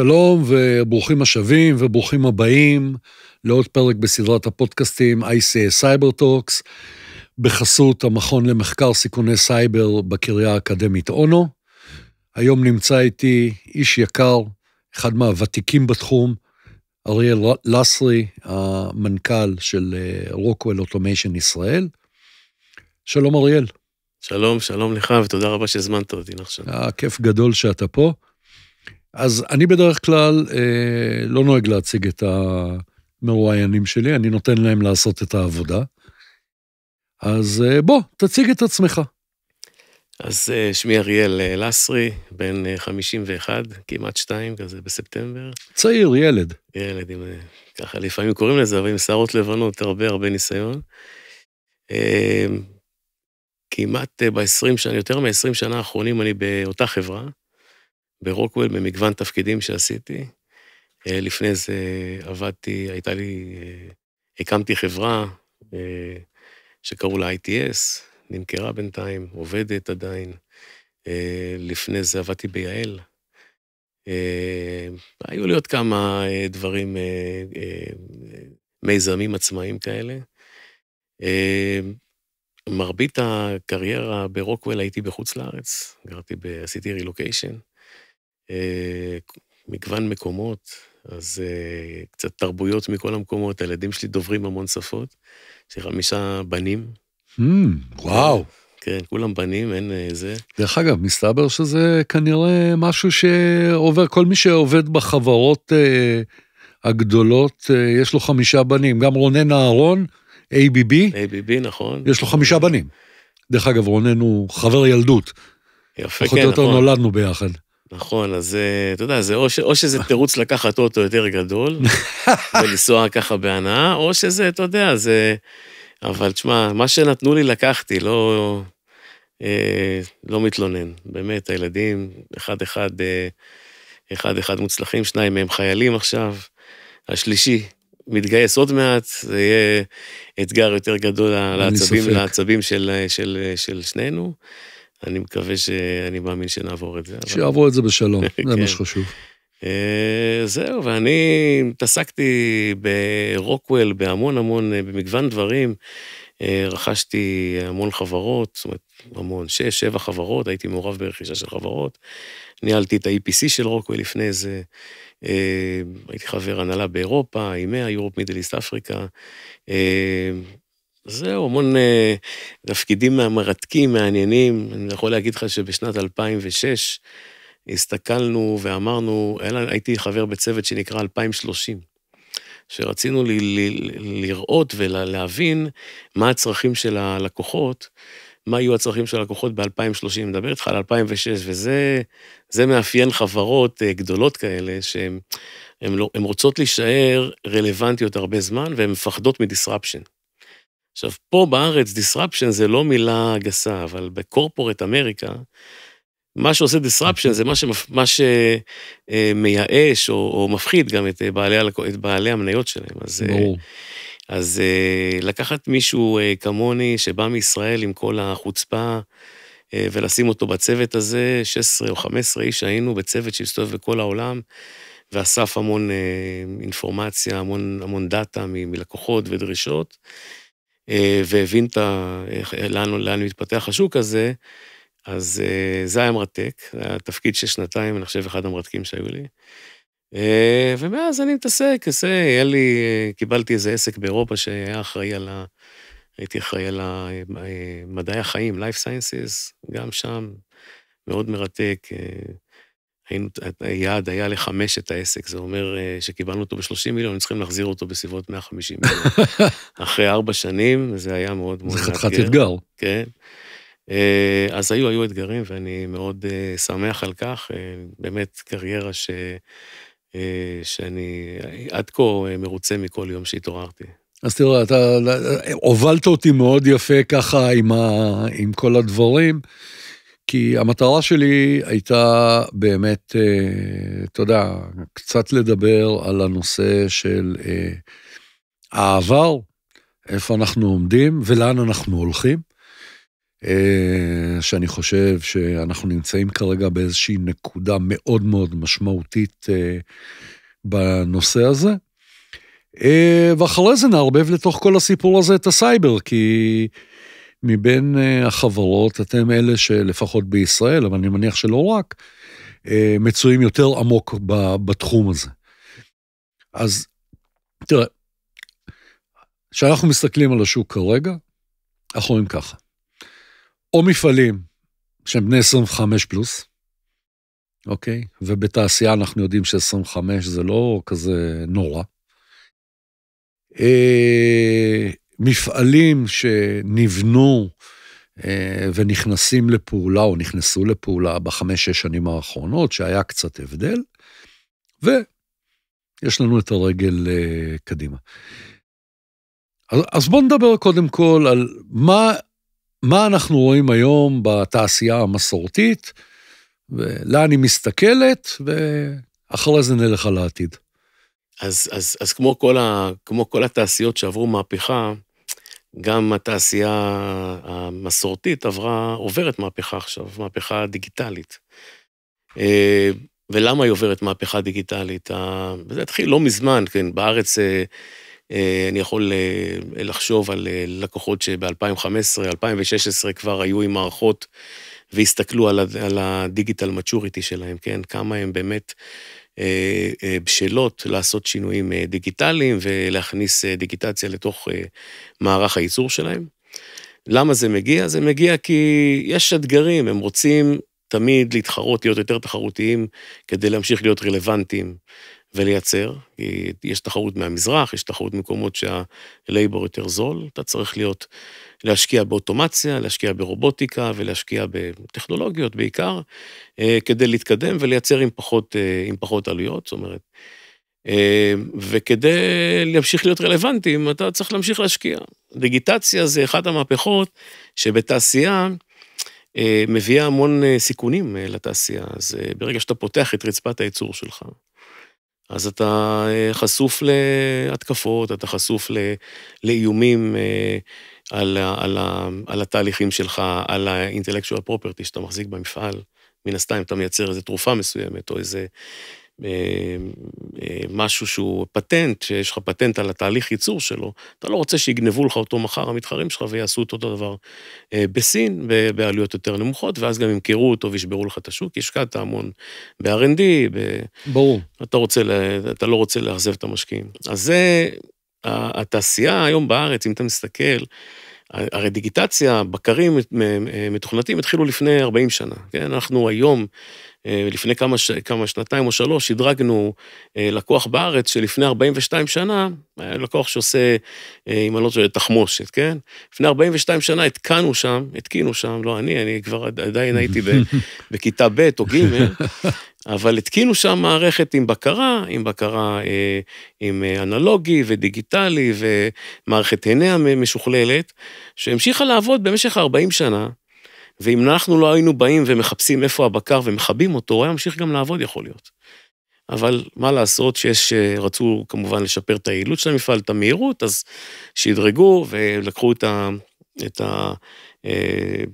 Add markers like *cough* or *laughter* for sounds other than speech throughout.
שלום וברוכים השבים וברוכים הבאים לעוד פרק בסדרת הפודקאסטים ICA Cyber Talks בחסות המכון למחקר סיכוני סייבר בקריה האקדמית אונו. היום נמצא איתי איש יקר, אחד מהוותיקים בתחום, אריאל לסרי, המנכ"ל של אה, רוקוול אוטומיישן ישראל. שלום אריאל. שלום, שלום לך, ותודה רבה שהזמנת אותי עכשיו. הכיף אה, גדול שאתה פה. אז אני בדרך כלל אה, לא נוהג להציג את המרואיינים שלי, אני נותן להם לעשות את העבודה. אז אה, בוא, תציג את עצמך. אז אה, שמי אריאל אה, לסרי, בן 51, אה, כמעט שתיים כזה בספטמבר. צעיר, ילד. ילד, עם, אה, ככה לפעמים קוראים לזה, אבל עם שערות לבנות, הרבה הרבה ניסיון. אה, כמעט ב-20 שנה, יותר מ-20 שנה האחרונים אני באותה חברה, ברוקוול במגוון תפקידים שעשיתי. אה, לפני זה עבדתי, הייתה לי, אה, הקמתי חברה אה, שקראו לה ITS, נמכרה בינתיים, עובדת עדיין. לפני זה עבדתי ביעל. היו לי עוד כמה דברים, מיזמים עצמאיים כאלה. מרבית הקריירה ברוקוול הייתי בחוץ לארץ, גרתי ב... עשיתי רילוקיישן. אה, מגוון מקומות, אז אה, קצת תרבויות מכל המקומות. הילדים שלי דוברים המון שפות. יש לי חמישה בנים. Mm, וואו. כן, כולם בנים, אין אה, זה. דרך אגב, מסתבר שזה כנראה משהו שעובר, כל מי שעובד בחברות אה, הגדולות, אה, יש לו חמישה בנים. גם רונן אהרון, ABB. ABB, נכון. יש לו חמישה בנים. דרך אגב, רונן הוא חבר ילדות. יפה, כן, נכון. פחות או יותר נכון. נולדנו ביחד. נכון, אז אה, אתה יודע, זה או, ש, או שזה תירוץ לקחת אוטו יותר גדול *laughs* ולנסוע ככה בהנאה, או שזה, אתה יודע, זה... אבל תשמע, מה שנתנו לי לקחתי, לא, אה, לא מתלונן. באמת, הילדים, אחד-אחד, אחד אחד אה, מוצלחים, שניים מהם חיילים עכשיו, השלישי מתגייס עוד מעט, זה יהיה אתגר יותר גדול לעצבים, לעצבים של, אה, של, של, אה, של שנינו. אני מקווה ש... אני מאמין שנעבור את זה. שיעבור אבל... את זה בשלום, *laughs* זה מה כן. שחשוב. אה, זהו, ואני התעסקתי ברוקוול בהמון המון, אה, במגוון דברים. אה, רכשתי המון חברות, זאת אומרת, המון, שש, שבע חברות, הייתי מעורב ברכישה של חברות. ניהלתי את ה-EPC של רוקוויל לפני זה, הייתי חבר הנהלה באירופה, עם 100 יורופ מידל איסט אפריקה, זהו, המון אה, תפקידים מהמרתקים, מעניינים. אני יכול להגיד לך שבשנת 2006 הסתכלנו ואמרנו, אלה, הייתי חבר בצוות שנקרא 2030, שרצינו ל, ל, ל- לראות ולהבין מה הצרכים של הלקוחות. מה יהיו הצרכים של הלקוחות ב-2030, אני מדבר איתך על 2006, וזה מאפיין חברות אה, גדולות כאלה, שהן לא, רוצות להישאר רלוונטיות הרבה זמן, והן מפחדות מדיסרפשן. עכשיו, פה בארץ disruption זה לא מילה גסה, אבל בקורפורט אמריקה, מה שעושה disruption זה מה שמפ... מה שמייאש או, או מפחיד גם את בעלי, את בעלי המניות שלהם. אז, אז אה, לקחת מישהו אה, כמוני שבא מישראל עם כל החוצפה, אה, ולשים אותו בצוות הזה, 16 או 15 איש היינו בצוות שהסתובב בכל העולם, ואסף המון אינפורמציה, המון, המון דאטה מלקוחות ודרישות. אה, והבין את ה... לאן, לאן מתפתח השוק הזה, אז אה, זה היה מרתק, זה היה תפקיד של שנתיים, אני חושב, אחד המרתקים שהיו לי. אה, ומאז אני מתעסק, עושה, היה לי, קיבלתי איזה עסק באירופה שהיה אחראי על ה... הייתי אחראי על מדעי החיים, Life Sciences, גם שם, מאוד מרתק. היינו, היעד היה לחמש את העסק, זה אומר אה, שקיבלנו אותו ב-30 מיליון, היינו צריכים להחזיר אותו בסביבות 150 מיליון. *laughs* אחרי ארבע שנים, זה היה מאוד מאוד מאתגר. זה חתיכת אתגר. כן. אה, אז היו, היו אתגרים, ואני מאוד אה, שמח על כך. באמת קריירה ש... שאני עד כה מרוצה מכל יום שהתעוררתי. אז תראה, אתה הובלת אותי מאוד יפה ככה עם, ה, עם כל הדברים. כי המטרה שלי הייתה באמת, אה, אתה יודע, קצת לדבר על הנושא של אה, העבר, איפה אנחנו עומדים ולאן אנחנו הולכים. אה, שאני חושב שאנחנו נמצאים כרגע באיזושהי נקודה מאוד מאוד משמעותית אה, בנושא הזה. אה, ואחרי זה נערבב לתוך כל הסיפור הזה את הסייבר, כי... מבין אה, החברות, אתם אלה שלפחות בישראל, אבל אני מניח שלא רק, אה, מצויים יותר עמוק בתחום הזה. אז תראה, כשאנחנו מסתכלים על השוק כרגע, אנחנו רואים ככה. או מפעלים שהם בני 25 פלוס, אוקיי? ובתעשייה אנחנו יודעים ש-25 זה לא כזה נורא. אה, מפעלים שנבנו אה, ונכנסים לפעולה או נכנסו לפעולה בחמש-שש שנים האחרונות, שהיה קצת הבדל, ויש לנו את הרגל אה, קדימה. אז, בואו נדבר קודם כל על מה, מה אנחנו רואים היום בתעשייה המסורתית, ולאן היא מסתכלת, ואחרי זה נלך על העתיד. אז, אז, אז כמו, כל ה, כמו כל התעשיות שעברו מהפכה, גם התעשייה המסורתית עברה, עוברת מהפכה עכשיו, מהפכה דיגיטלית. אה, ולמה היא עוברת מהפכה דיגיטלית? זה התחיל לא מזמן, כן, בארץ אה, אה, אני יכול לחשוב על לקוחות שב-2015, 2016 כבר היו עם מערכות והסתכלו על, הדיגיטל מצ'וריטי שלהם, כן? כמה הם באמת אה, אה, בשלות לעשות שינויים אה, דיגיטליים ולהכניס דיגיטציה לתוך מערך הייצור שלהם. למה זה מגיע? זה מגיע כי יש אתגרים, הם רוצים תמיד להתחרות, להיות יותר תחרותיים, כדי להמשיך להיות רלוונטיים. ולייצר. יש תחרות מהמזרח, יש תחרות במקומות שהלייבור יותר זול, אתה צריך להיות, להשקיע באוטומציה, להשקיע ברובוטיקה ולהשקיע בטכנולוגיות בעיקר, אה, כדי להתקדם ולייצר עם פחות, אה, עם פחות עלויות, זאת אומרת. אה, וכדי להמשיך להיות רלוונטיים, אתה צריך להמשיך להשקיע. דיגיטציה זה אחת המהפכות שבתעשייה, מביאה המון סיכונים לתעשייה. אז ברגע שאתה פותח את רצפת הייצור שלך, אז אתה אה, חשוף להתקפות, אתה חשוף לאיומים אה, על, על, על על התהליכים שלך, על ה-intellectual property שאתה מחזיק במפעל. מן הסתם, אתה מייצר איזו תרופה מסוימת, או איזה אה, אה, משהו שהוא פטנט, שיש לך פטנט על התהליך ייצור שלו, אתה לא רוצה שיגנבו לך אותו מחר המתחרים שלך ויעשו את אותו דבר אה, בסין, בעלויות יותר נמוכות, ואז גם ימכרו אותו וישברו לך את השוק, השקעת המון ב-R&D. ב... ברור. אתה, רוצה, אתה לא רוצה לאכזב את המשקיעים. אז זה, התעשייה היום בארץ, אם אתה מסתכל, הרי דיגיטציה, בקרים מתוכנתים התחילו לפני 40 שנה, כן? אנחנו היום אה, לפני כמה, ש... כמה שנתיים או שלוש, שדרגנו אה, לקוח בארץ שלפני 42 שנה, לקוח שעושה, אה, אם אני לא טועה, תחמושת, כן? לפני 42 שנה התקנו שם, התקינו שם, לא אני, אני כבר עדיין הייתי ב, *laughs* בכיתה ב' או ג', אבל התקינו שם מערכת עם בקרה, עם בקרה עם אנלוגי ודיגיטלי ומערכת עיניה משוכללת, שהמשיכה לעבוד במשך 40 שנה. ואם אנחנו לא היינו באים ומחפשים איפה הבקר ומכבים אותו, הוא היה ממשיך גם לעבוד, יכול להיות. אבל מה לעשות שיש, אה, רצו כמובן לשפר את היעילות של המפעל, את המהירות, אז שדרגו ולקחו את, ה, את, ה, אה,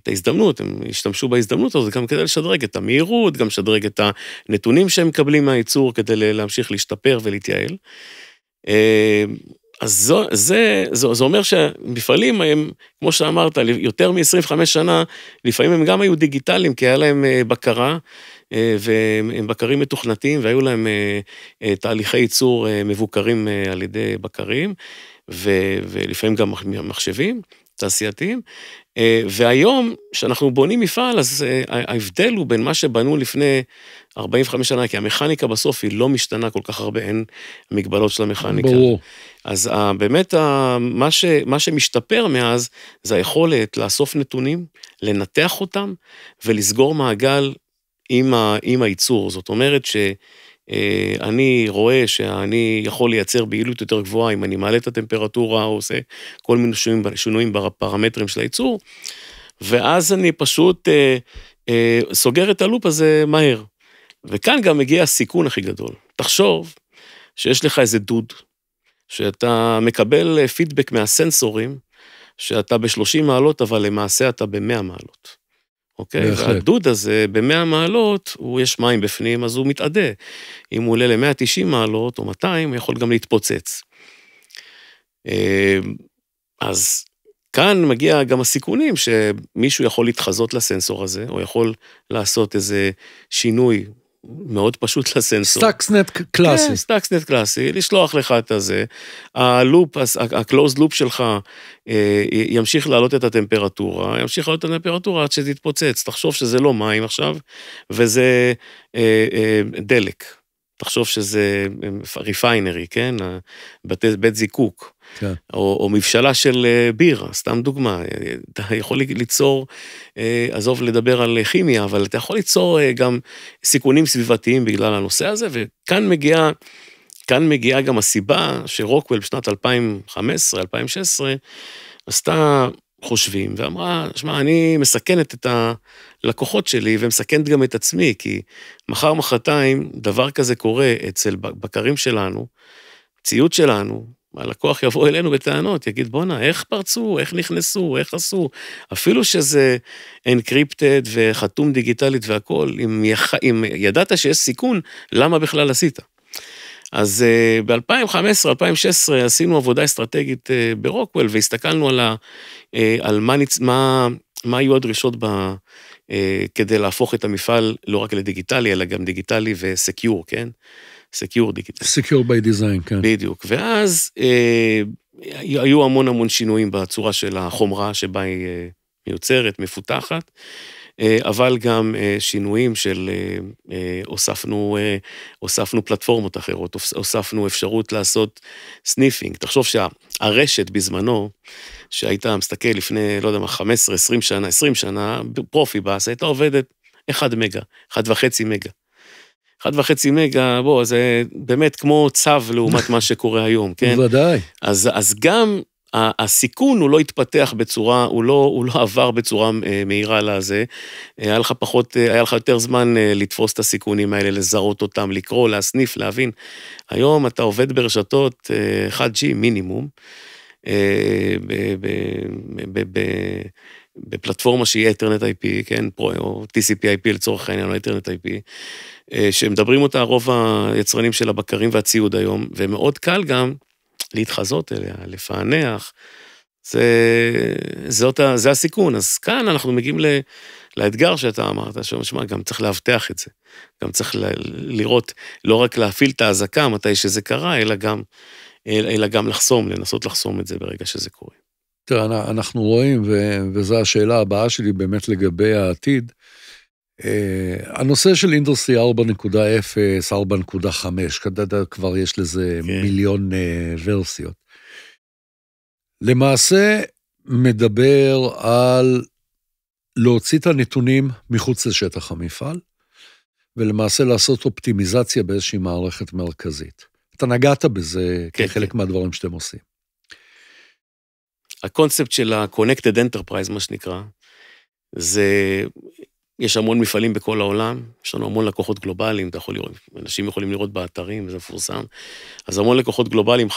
את ההזדמנות, הם השתמשו בהזדמנות הזאת גם כדי לשדרג את המהירות, גם לשדרג את הנתונים שהם מקבלים מהייצור כדי להמשיך להשתפר ולהתייעל. אה, אז זו, זה, זו, זה אומר שמפעלים הם, כמו שאמרת, יותר מ-25 שנה, לפעמים הם גם היו דיגיטליים, כי היה להם אה, בקרה, אה, והם בקרים מתוכנתים, והיו להם אה, תהליכי ייצור מבוקרים על ידי בקרים, ו, ולפעמים גם מחשבים. תעשייתיים, והיום, כשאנחנו בונים מפעל, אז ההבדל הוא בין מה שבנו לפני 45 שנה, כי המכניקה בסוף היא לא משתנה כל כך הרבה, אין מגבלות של המכניקה. ברור. אז אה, באמת, מה, ש, מה שמשתפר מאז, זה היכולת לאסוף נתונים, לנתח אותם, ולסגור מעגל עם, ה, עם הייצור. זאת אומרת ש... אה, אני רואה שאני יכול לייצר ביעילות יותר גבוהה אם אני מעלה את הטמפרטורה או עושה כל מיני שינויים, שינויים בפרמטרים של הייצור, ואז אני פשוט אה, אה, סוגר את הלופ הזה מהר. וכאן גם מגיע הסיכון הכי גדול. תחשוב שיש לך איזה דוד, שאתה מקבל פידבק אה, מהסנסורים, שאתה ב-30 מעלות, אבל למעשה אתה ב-100 מעלות. אוקיי? Okay, והדוד הזה, ב-100 מעלות, הוא, יש מים בפנים, אז הוא מתאדה. אם הוא עולה ל-190 מעלות או 200, הוא יכול גם להתפוצץ. אה, אז כאן מגיע גם הסיכונים שמישהו יכול להתחזות לסנסור הזה, או יכול לעשות איזה שינוי מאוד פשוט לסנסור. סטאקסנט קלאסי. כן, סטאקסנט קלאסי, לשלוח לך את הזה. הלופ, הקלוז לופ שלך אה, ימשיך להעלות את הטמפרטורה, ימשיך להעלות את הטמפרטורה עד שתתפוצץ. תחשוב שזה לא מים עכשיו, וזה אה, אה, דלק. תחשוב שזה ריפיינרי, אה, כן? בית, בית זיקוק. כן. או, או מבשלה של אה, בירה, סתם דוגמה. אתה יכול ליצור, אה, עזוב לדבר על כימיה, אבל אתה יכול ליצור אה, גם סיכונים סביבתיים בגלל הנושא הזה, וכאן מגיעה... כאן מגיעה גם הסיבה שרוקוול בשנת 2015-2016 עשתה חושבים ואמרה, שמע, אני מסכנת את הלקוחות שלי ומסכנת גם את עצמי, כי מחר-מחרתיים דבר כזה קורה אצל בקרים שלנו, ציוד שלנו, הלקוח יבוא אלינו בטענות, יגיד, בואנה, איך פרצו, איך נכנסו, איך עשו? אפילו שזה אנקריפטד וחתום דיגיטלית והכול, אם, יח... אם ידעת שיש סיכון, למה בכלל עשית? אז אה, ב-2015-2016 עשינו עבודה אסטרטגית אה, ברוקוול והסתכלנו על, ה, אה, על מה, נצ... מה, מה היו הדרישות ב, כדי להפוך את המפעל לא רק לדיגיטלי, אלא גם דיגיטלי וסקיור, כן? סקיור דיגיטל. סקיור by דיזיין, כן. בדיוק. ואז אה, היו המון המון שינויים בצורה של החומרה שבה היא אה, מיוצרת, מפותחת. אה, אבל גם אה, שינויים של אה, אה, הוספנו, אה, הוספנו פלטפורמות אחרות, הוספנו אפשרות לעשות סניפינג. תחשוב שהרשת שה, בזמנו, שהיית מסתכל לפני, לא יודע מה, 15, 20 שנה, 20 שנה, פרופי באס, הייתה עובדת 1 מגה, 1.5 מגה. אחד וחצי מגה, בוא, זה באמת כמו צו לעומת מה שקורה היום, *laughs* כן? בוודאי. אז, אז גם הסיכון הוא לא התפתח בצורה, הוא לא, הוא לא עבר בצורה אה, מהירה לזה. אה, היה לך פחות, אה, היה לך יותר זמן לתפוס את הסיכונים האלה, לזהות אותם, לקרוא, להסניף, להבין. היום אתה עובד ברשתות 1G מינימום. ב... ב... ב... בפלטפורמה שהיא אתרנט IP, כן, פרו, או TCP IP לצורך העניין, או אתרנט IP, אה, שמדברים אותה רוב היצרנים של הבקרים והציוד היום, ומאוד קל גם להתחזות אליה, לפענח. זה, זאת, זה הסיכון. אז כאן אנחנו מגיעים ל, לאתגר שאתה אמרת, שמשמע, גם צריך לאבטח את זה. גם צריך ל, לראות, לא רק להפעיל את האזעקה מתי שזה קרה, אלא גם, אלא גם לחסום, לנסות לחסום את זה ברגע שזה קורה. תראה, אנחנו רואים, ו... וזו השאלה הבאה שלי באמת לגבי העתיד, Uh, הנושא של אינדוסטרי 4.0, 4.5, כבר יש לזה כן. מיליון uh, ורסיות. למעשה מדבר על להוציא את הנתונים מחוץ לשטח המפעל, ולמעשה לעשות אופטימיזציה באיזושהי מערכת מרכזית. אתה נגעת בזה כן, כחלק כן. מהדברים שאתם עושים. הקונספט של ה-Connected Enterprise, מה שנקרא, זה, יש המון מפעלים בכל העולם, יש לנו המון לקוחות גלובליים, אתה יכול לראות, אנשים יכולים לראות באתרים, זה מפורסם. אז המון לקוחות גלובליים, 500-600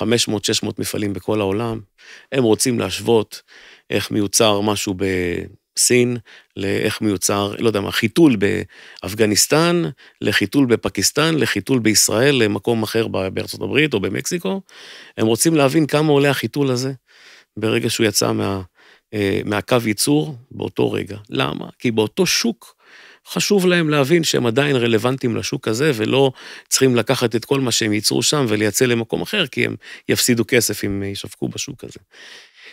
מפעלים בכל העולם, הם רוצים להשוות איך מיוצר משהו ב... סין, לאיך מיוצר, לא יודע מה, חיתול באפגניסטן, לחיתול בפקיסטן, לחיתול בישראל, למקום אחר בארצות הברית או במקסיקו. הם רוצים להבין כמה עולה החיתול הזה, ברגע שהוא יצא מה, אה, מהקו ייצור, באותו רגע. למה? כי באותו שוק חשוב להם להבין שהם עדיין רלוונטיים לשוק הזה, ולא צריכים לקחת את כל מה שהם ייצרו שם ולייצא למקום אחר, כי הם יפסידו כסף אם ישווקו בשוק הזה.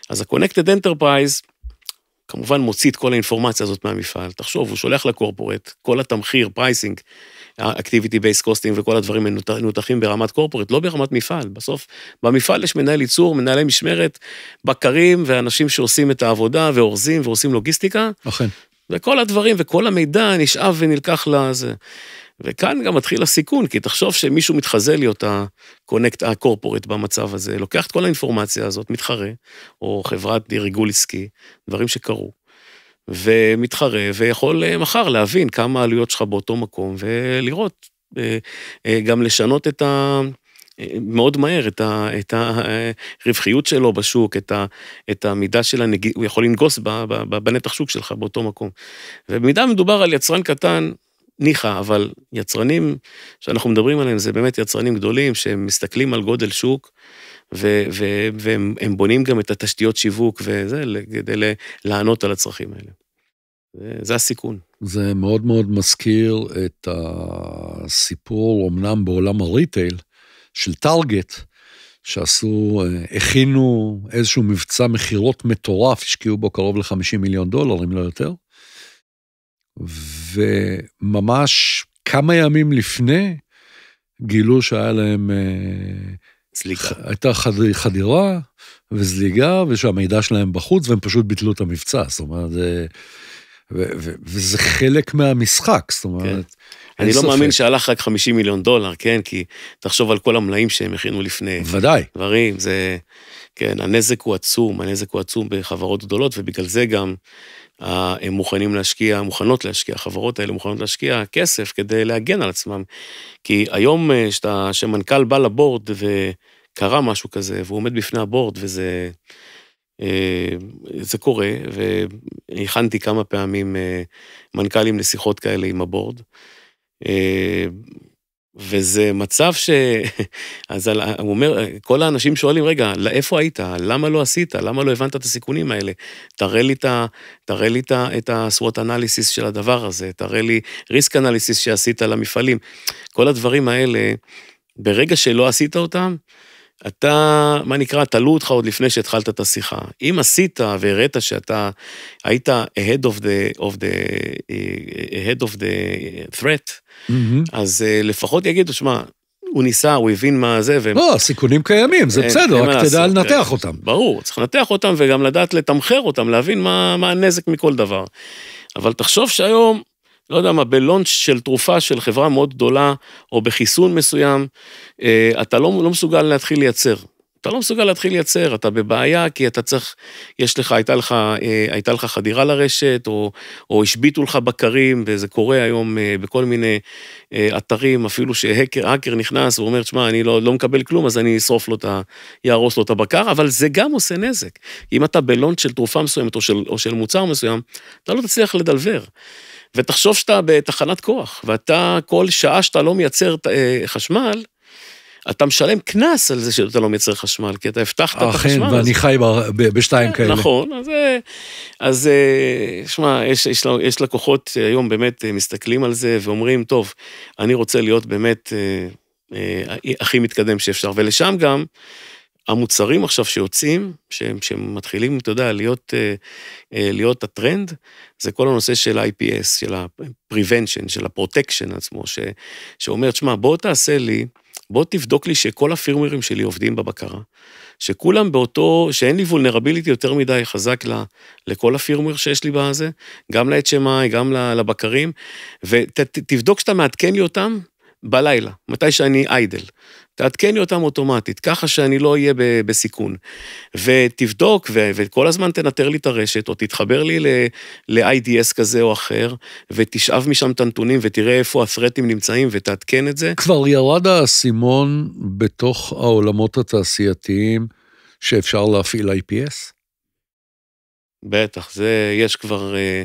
אז ה-Connected Enterprise, כמובן מוציא את כל האינפורמציה הזאת מהמפעל. תחשוב, הוא שולח לקורפורט, כל התמחיר, פרייסינג activity based costing וכל הדברים מנותחים ברמת קורפורט, לא ברמת מפעל. בסוף, במפעל יש מנהל ייצור, מנהלי משמרת, בקרים ואנשים שעושים את העבודה ואורזים ועושים לוגיסטיקה. אכן. וכל הדברים וכל המידע נשאב ונלקח לזה. וכאן גם מתחיל הסיכון, כי תחשוב שמישהו מתחזה להיות ה-Connect ה-Corporate במצב הזה, לוקח את כל האינפורמציה הזאת, מתחרה, או חברת ריגול עסקי, דברים שקרו, ומתחרה, ויכול אה, מחר להבין כמה העלויות שלך באותו מקום, ולראות, אה, אה, גם לשנות את ה... מאוד מהר את, ה, את הרווחיות שלו בשוק, את, ה, את המידה של הנגיד, הוא יכול לנגוס ב, ב, בנתח שוק שלך באותו מקום. ובמידה מדובר על יצרן קטן, ניחא, אבל יצרנים שאנחנו מדברים עליהם זה באמת יצרנים גדולים שמסתכלים על גודל שוק והם בונים גם את התשתיות שיווק וזה, כדי לענות על הצרכים האלה. זה הסיכון. זה מאוד מאוד מזכיר את הסיפור, אמנם בעולם הריטייל, של טארגט, שעשו, אה, הכינו איזשהו מבצע מכירות מטורף, השקיעו בו קרוב ל-50 מיליון דולר, אם לא יותר. וממש כמה ימים לפני גילו שהיה להם אה, זליגה. הייתה חד... חדירה וזליגה, ושהמידע שלהם בחוץ, והם פשוט ביטלו את המבצע, זאת אומרת, זה... ו- ו- וזה חלק מהמשחק, זאת אומרת... כן. אני לא מאמין שהלך רק 50 מיליון דולר, כן? כי תחשוב על כל המלאים שהם הכינו לפני. ודאי. דברים, זה... כן, הנזק הוא עצום, הנזק הוא עצום בחברות גדולות, ובגלל זה גם הם מוכנים להשקיע, מוכנות להשקיע, החברות האלה מוכנות להשקיע כסף כדי להגן על עצמם. כי היום אה, שאתה, שמנכ"ל בא לבורד וקרה משהו כזה, והוא עומד בפני הבורד וזה אה, זה קורה, והכנתי כמה פעמים אה, מנכ"לים לשיחות כאלה עם הבורד. וזה מצב ש... *laughs* אז על... הוא אומר, כל האנשים שואלים, רגע, איפה היית? למה לא עשית? למה לא הבנת את הסיכונים האלה? תראה לי את, ה... תראה לי את ה-SWOT אנליסיס של הדבר הזה, תראה לי ריסק אנליסיס שעשית למפעלים. כל הדברים האלה, ברגע שלא עשית אותם, אתה, מה נקרא, תלו אותך עוד לפני שהתחלת את השיחה. אם עשית והראית שאתה היית ahead of the, of the, אה, ahead of the threat, mm-hmm. אז אה, לפחות יגידו, שמע, הוא ניסה, הוא הבין מה זה. והם... לא, הסיכונים קיימים, זה בסדר, רק תדע לנתח אה, אותם. ברור, צריך לנתח אותם וגם לדעת לתמחר אותם, להבין מה, מה הנזק מכל דבר. אבל תחשוב שהיום לא יודע מה, בלונץ' של תרופה של חברה מאוד גדולה, או בחיסון מסוים, אה, אתה לא, לא מסוגל להתחיל לייצר. אתה לא מסוגל להתחיל לייצר, אתה בבעיה, כי אתה צריך, יש לך, הייתה לך, אה, הייתה לך חדירה לרשת, או, או השביתו לך בקרים, וזה קורה היום אה, בכל מיני אתרים, אפילו שהאקר נכנס ואומר, שמע, אני לא, לא מקבל כלום, אז אני אשרוף לו את ה... יהרוס לו את הבקר, אבל זה גם עושה נזק. אם אתה בלונט של תרופה מסוימת, או של, או של מוצר מסוים, אתה לא תצליח לדלבר. ותחשוב שאתה בתחנת כוח, ואתה, כל שעה שאתה לא מייצר אה, חשמל, אתה משלם קנס על זה שאתה לא מייצר חשמל, כי אתה הבטחת את אה, החשמל. אכן, ואני אז... חי בשתיים כן, כאלה. נכון, אז, אה, אז שמע, יש, יש, יש לקוחות היום באמת מסתכלים על זה ואומרים, טוב, אני רוצה להיות באמת הכי מתקדם שאפשר, ולשם גם, המוצרים עכשיו שיוצאים, שהם, שהם מתחילים, אתה יודע, להיות, אה, אה, להיות הטרנד, זה כל הנושא של IPS, של ה-prevention, של הפרוטקשן עצמו, ש, שאומר, שמע, בוא תעשה לי, בוא תבדוק לי שכל הפירמרים שלי עובדים בבקרה, שכולם באותו, שאין לי וולנרביליטי יותר מדי חזק ל, לכל הפירמר שיש לי בזה, גם ל-HMI, גם לבקרים, ותבדוק שאתה מעדכן לי אותם בלילה, מתי שאני איידל. תעדכני אותם אוטומטית, ככה שאני לא אהיה בסיכון. ותבדוק, ו- וכל הזמן תנטר לי את הרשת, או תתחבר לי ל-IDS כזה או אחר, ותשאב משם את הנתונים, ותראה איפה הפרטים נמצאים, ותעדכן את זה. כבר ירד האסימון בתוך העולמות התעשייתיים שאפשר להפעיל IPS? בטח, זה, יש כבר... אה,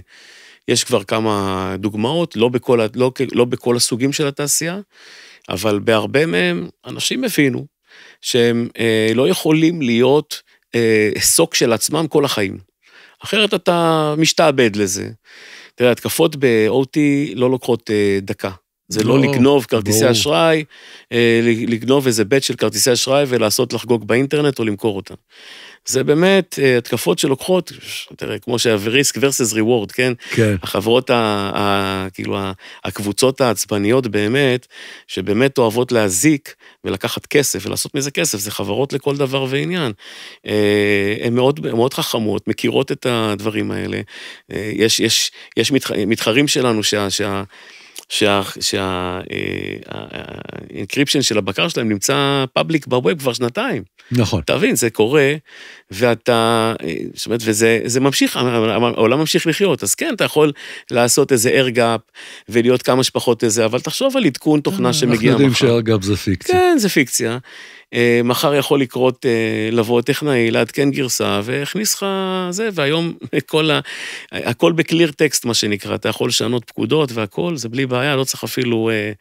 יש כבר כמה דוגמאות, לא בכל, לא, לא בכל הסוגים של התעשייה. אבל בהרבה מהם אנשים הבינו שהם אה, לא יכולים להיות אה, סוק של עצמם כל החיים. אחרת אתה משתעבד לזה. תראה, התקפות ב-OT לא לוקחות אה, דקה. זה לא, לא לגנוב כרטיסי בוא. אשראי, אה, לגנוב איזה בית של כרטיסי אשראי ולעשות לחגוג באינטרנט או למכור אותם. זה באמת אה, התקפות שלוקחות, תראה, כמו ש-risk versus reward, כן? כן. החברות, ה, ה, כאילו, הקבוצות העצבניות באמת, שבאמת אוהבות להזיק ולקחת כסף ולעשות מזה כסף, זה חברות לכל דבר ועניין. אה, הן מאוד, מאוד חכמות, מכירות את הדברים האלה. אה, יש, יש, יש מתח, מתחרים שלנו שה... שה שהאינקריפשן אה, של הבקר שלהם נמצא פאבליק בווב כבר שנתיים. נכון. תבין, זה קורה, ואתה, אה, זאת אומרת, וזה ממשיך, העולם ממשיך לחיות. אז כן, אתה יכול לעשות איזה ארגאפ ולהיות כמה שפחות איזה, אבל תחשוב על עדכון תוכנה אה, שמגיע מחר. אנחנו יודעים שארגאפ זה פיקציה. כן, זה פיקציה. אה, מחר יכול לקרות, אה, לבוא טכנאי, לעדכן גרסה, והכניס לך זה, והיום כל ה... הכל בקליר טקסט, מה שנקרא, אתה יכול לשנות פקודות והכל, זה בלי בעיה, לא צריך אפילו אה,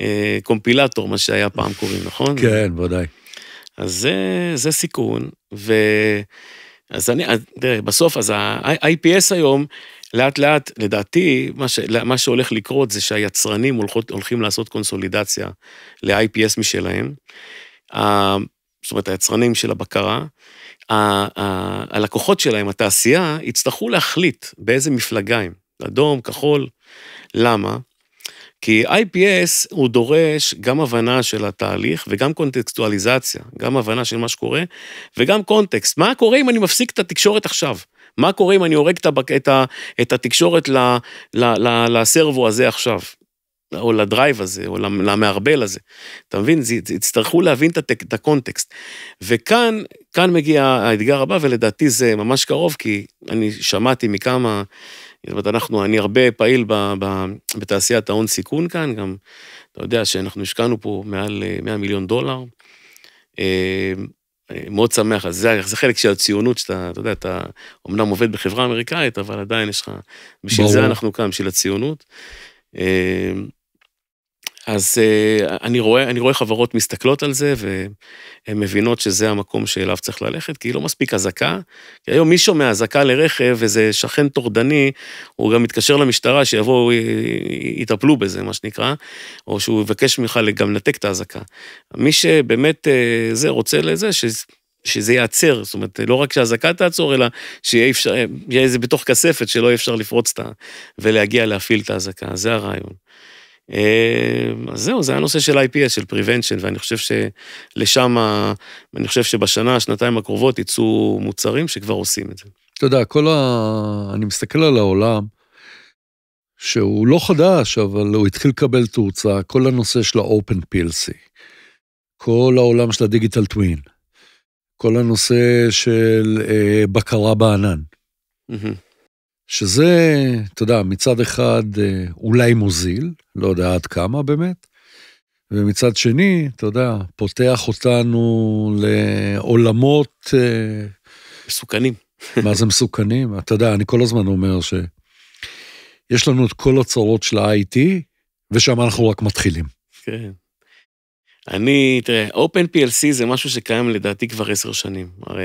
אה, קומפילטור, מה שהיה פעם קוראים, נכון? כן, ודאי. אז זה, זה סיכון, ו... אז אני, תראה, בסוף, אז ה-IPS היום, לאט לאט, לדעתי, מה, ש, מה שהולך לקרות זה שהיצרנים הולכות, הולכים לעשות קונסולידציה ל-IPS משלהם. זאת אומרת, היצרנים של הבקרה, הלקוחות שלהם, התעשייה, יצטרכו להחליט באיזה מפלגה הם, אדום, כחול. למה? כי IPS הוא דורש גם הבנה של התהליך וגם קונטקסטואליזציה, גם הבנה של מה שקורה וגם קונטקסט. מה קורה אם אני מפסיק את התקשורת עכשיו? מה קורה אם אני הורג את, את, את התקשורת לסרבו הזה עכשיו? או לדרייב הזה, או למערבל הזה. אתה מבין? יצטרכו להבין את, הקונטקסט. וכאן, כאן מגיע האתגר הבא, ולדעתי זה ממש קרוב, כי אני שמעתי מכמה, זאת אומרת, אנחנו, אני הרבה פעיל ב, ב, בתעשיית ההון סיכון כאן, גם, אתה יודע שאנחנו השקענו פה מעל 100 מיליון דולר. אה, אה, מאוד שמח, אז זה, זה חלק של הציונות, שאתה, אתה יודע, אתה אמנם עובד בחברה אמריקאית, אבל עדיין יש לך, בשביל ברור. זה אנחנו כאן, בשביל הציונות. אה, אז אה, אני רואה, אני רואה חברות מסתכלות על זה, והן מבינות שזה המקום שאליו צריך ללכת, כי היא לא מספיק אזעקה. כי היום מי שומע אזעקה לרכב, איזה שכן טורדני, הוא גם מתקשר למשטרה שיבואו, אה, יטפלו בזה, מה שנקרא, או שהוא יבקש ממך גם לנתק את האזעקה. מי שבאמת אה, זה רוצה לזה, ש... שזה ייעצר, זאת אומרת, לא רק שהאזעקה תעצור, אלא שיהיה אפשר, יהיה איזה בתוך כספת שלא יהיה אפשר לפרוץ את ה... ולהגיע להפעיל את האזעקה, זה הרעיון. אה, אז זהו, זה הנושא של IPS, של Prevention, ואני חושב שלשם, אני חושב שבשנה, שנתיים הקרובות יצאו מוצרים שכבר עושים את זה. אתה יודע, כל ה... אני מסתכל על העולם, שהוא לא חדש, אבל הוא התחיל לקבל תאוצה, כל הנושא של ה-open PLC, כל העולם של הדיגיטל טווין, כל הנושא של אה, בקרה בענן. Mm-hmm. שזה, אתה יודע, מצד אחד אה, אולי מוזיל, לא יודע עד כמה באמת, ומצד שני, אתה יודע, פותח אותנו לעולמות... אה, מסוכנים. *laughs* מה זה מסוכנים? אתה יודע, אני כל הזמן אומר שיש לנו את כל הצרות של ה-IT, ושם אנחנו רק מתחילים. כן. אני, תראה, OpenPLC זה משהו שקיים לדעתי כבר עשר שנים. הרי...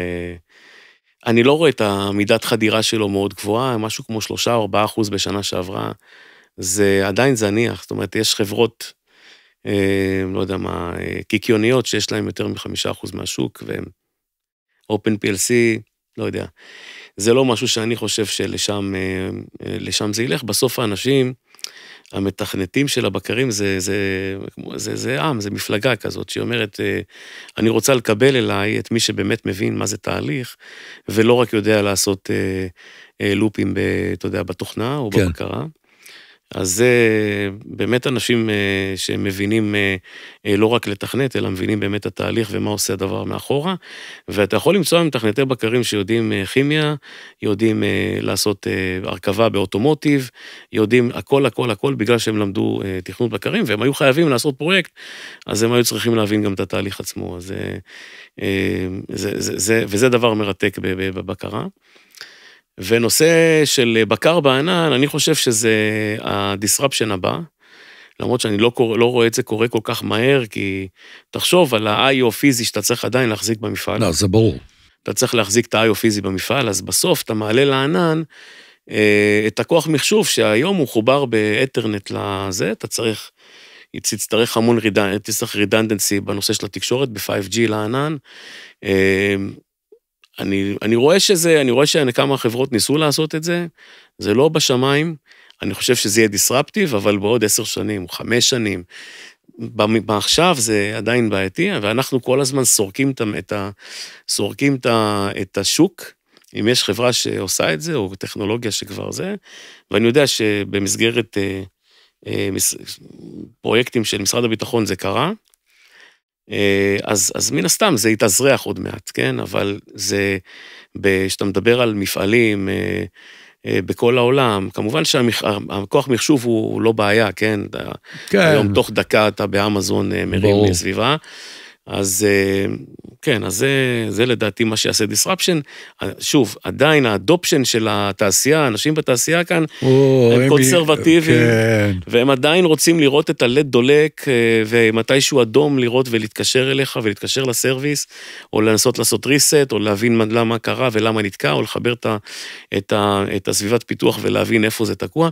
אני לא רואה את המידת חדירה שלו מאוד גבוהה, משהו כמו שלושה או ארבעה אחוז בשנה שעברה. זה עדיין זניח, זאת אומרת, יש חברות, אה, לא יודע מה, אה, קיקיוניות, שיש להן יותר מחמישה אחוז מהשוק, והן אופן PLC, לא יודע. זה לא משהו שאני חושב שלשם אה, אה, זה ילך. בסוף האנשים, המתכנתים של הבקרים זה, זה, זה, זה, זה עם, זה מפלגה כזאת אומרת, אה, אני רוצה לקבל אליי את מי שבאמת מבין מה זה תהליך, ולא רק יודע לעשות אה, אה, לופים, אתה יודע, בתוכנה או כן. בבקרה. אז זה באמת אנשים אה, שמבינים אה, אה, לא רק לתכנת, אלא מבינים באמת התהליך ומה עושה הדבר מאחורה. ואתה יכול למצוא היום תכנתי בקרים שיודעים כימיה, יודעים לעשות הרכבה באוטומוטיב, יודעים הכל, הכל, הכל, בגלל שהם למדו תכנות בקרים, והם היו חייבים לעשות פרויקט, אז הם היו צריכים להבין גם את התהליך עצמו. אז זה, זה, זה, וזה דבר מרתק בבקרה. ונושא של בקר בענן, אני חושב שזה הדיסרפשן הבא, למרות שאני לא, קורא, לא רואה את זה קורה כל כך מהר, כי תחשוב על ה-IO פיזי שאתה צריך עדיין להחזיק במפעל. לא, זה ברור. אתה צריך להחזיק את ה-IO פיזי במפעל, אז בסוף אתה מעלה לענן אה, את הכוח מחשוב שהיום הוא חובר באתרנט לזה, אתה צריך, תצטרך המון רידנדנסי בנושא של התקשורת, ב-5G לענן. אה, אני, אני רואה שזה, אני רואה שכמה חברות ניסו לעשות את זה, זה לא בשמיים, אני חושב שזה יהיה דיסרפטיב, אבל בעוד עשר שנים, חמש שנים, בעכשיו זה עדיין בעייתי, ואנחנו כל הזמן סורקים את, ה, סורקים את, ה, את השוק. אם יש חברה שעושה את זה, או טכנולוגיה שכבר זה, ואני יודע שבמסגרת אה, אה, פרויקטים של משרד הביטחון זה קרה, אה, אז, אז מן הסתם זה יתאזרח עוד מעט, כן? אבל זה, כשאתה מדבר על מפעלים אה, אה, בכל העולם, כמובן שהכוח מחשוב הוא, לא בעיה, כן? כן. היום תוך דקה אתה באמזון מרים סביבה. אז אה, כן, אז זה, זה לדעתי מה שיעשה disruption. אה, שוב, עדיין האדופשן של התעשייה, אנשים בתעשייה כאן, או, הם קונסרבטיביים, כן. והם עדיין רוצים לראות את הלד דולק, אה, ומתישהו אדום לראות ולהתקשר אליך ולהתקשר לסרוויס, או לנסות לעשות reset, או להבין למה קרה ולמה נתקע, או לחבר את, ה, את, ה, את הסביבת פיתוח ולהבין איפה זה תקוע.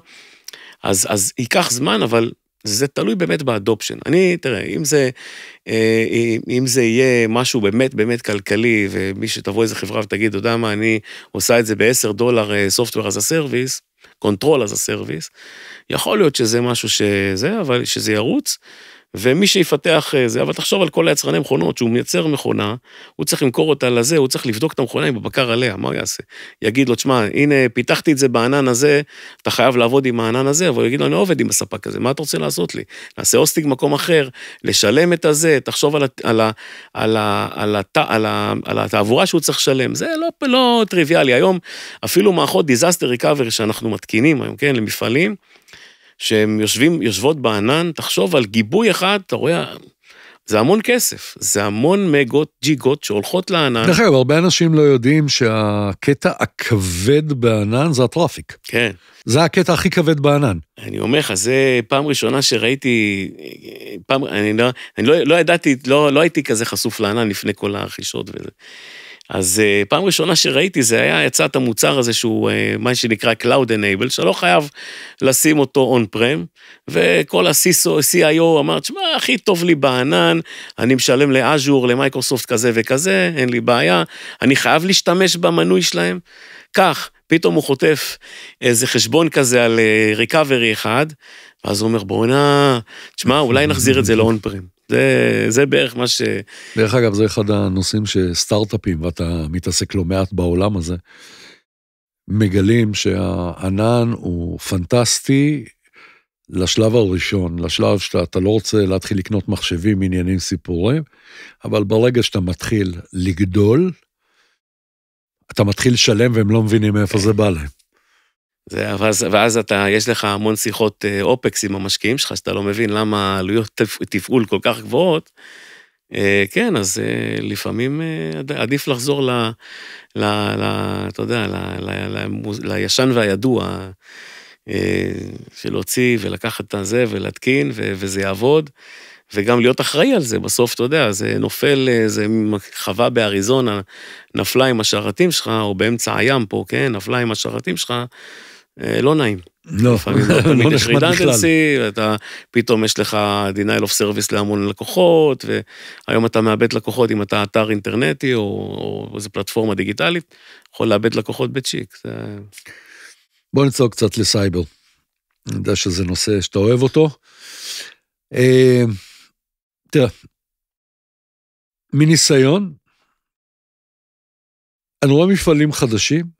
אז, אז ייקח זמן, אבל זה תלוי באמת באדופשן. אני, תראה, אם זה, אה, אה, אם זה יהיה משהו באמת באמת כלכלי, ומי שתבוא איזה חברה ותגיד, אתה יודע מה, אני עושה את זה ב-10 דולר אה, software as a service, control as a service, יכול להיות שזה משהו שזה, אבל שזה ירוץ. ומי שיפתח אה, זה, אבל תחשוב על כל היצרני מכונות, שהוא מייצר מכונה, הוא צריך למכור אותה לזה, הוא צריך לבדוק את המכונה עם הבקר עליה, מה הוא יעשה? יגיד לו, תשמע, הנה, פיתחתי את זה בענן הזה, אתה חייב לעבוד עם הענן הזה, אבל הוא יגיד לו, אני לא עובד עם הספק הזה, מה אתה רוצה לעשות לי? נעשה הוסטינג במקום אחר, לשלם את הזה, תחשוב על התעבורה שהוא צריך לשלם, זה לא, לא טריוויאלי. היום, אפילו מערכות דיזסטר ריקאבר שאנחנו מתקינים היום, כן, למפעלים, שהם יושבים, יושבות בענן, תחשוב על גיבוי אחד, אתה רואה, זה המון כסף, זה המון מגות, ג'יגות שהולכות לענן. דרך אגב, הרבה אנשים לא יודעים שהקטע הכבד בענן זה הטראפיק. כן. זה הקטע הכי כבד בענן. אני אומר לך, זה פעם ראשונה שראיתי, פעם, אני לא, אני לא, לא ידעתי, לא, לא הייתי כזה חשוף לענן לפני כל הרכישות וזה. אז אה, פעם ראשונה שראיתי זה היה, יצא את המוצר הזה שהוא אה, מה שנקרא Cloud Enable, שלא חייב לשים אותו on-prem, וכל ה-CIO אמר, תשמע, הכי טוב לי בענן, אני משלם לאז'ור, למייקרוסופט כזה וכזה, אין לי בעיה, אני חייב להשתמש במנוי שלהם. כך, פתאום הוא חוטף איזה חשבון כזה על ריקאברי אה, אחד, ואז הוא אומר, בואנה, תשמע, אולי נחזיר את זה ל-on-prem. זה, זה בערך מה ש... דרך אגב, זה אחד הנושאים שסטארט-אפים, ואתה מתעסק לא מעט בעולם הזה, מגלים שהענן הוא פנטסטי לשלב הראשון, לשלב שאתה לא רוצה להתחיל לקנות מחשבים, עניינים, סיפורים, אבל ברגע שאתה מתחיל לגדול, אתה מתחיל לשלם והם לא מבינים מאיפה זה בא להם. זה, ואז, ואז אתה, יש לך המון שיחות אה, אופקס עם המשקיעים שלך, שאתה לא מבין למה עלויות תפעול כל כך גבוהות. אה, כן, אז אה, לפעמים עדיף לחזור ל... ל, ל אתה יודע, ל, ל, ל, לישן והידוע, של להוציא ולקחת את הזה ולהתקין, ו, וזה יעבוד, וגם להיות אחראי על זה. בסוף, אתה יודע, זה נופל, זה חווה באריזונה, נפלה עם השרתים שלך, או באמצע הים פה, כן, נפלה עם השרתים שלך. אה, לא נעים. לא, *laughs* לא נחמד בכלל. אתה פתאום יש לך denial of service להמון לקוחות, והיום אתה מאבד לקוחות אם אתה אתר אינטרנטי או, או איזו פלטפורמה דיגיטלית, יכול לאבד לקוחות בצ'יק. בוא נצלול קצת לסייבר. אני יודע שזה נושא שאתה אוהב אותו. אה, תראה, מניסיון, אני רואה מפעלים חדשים,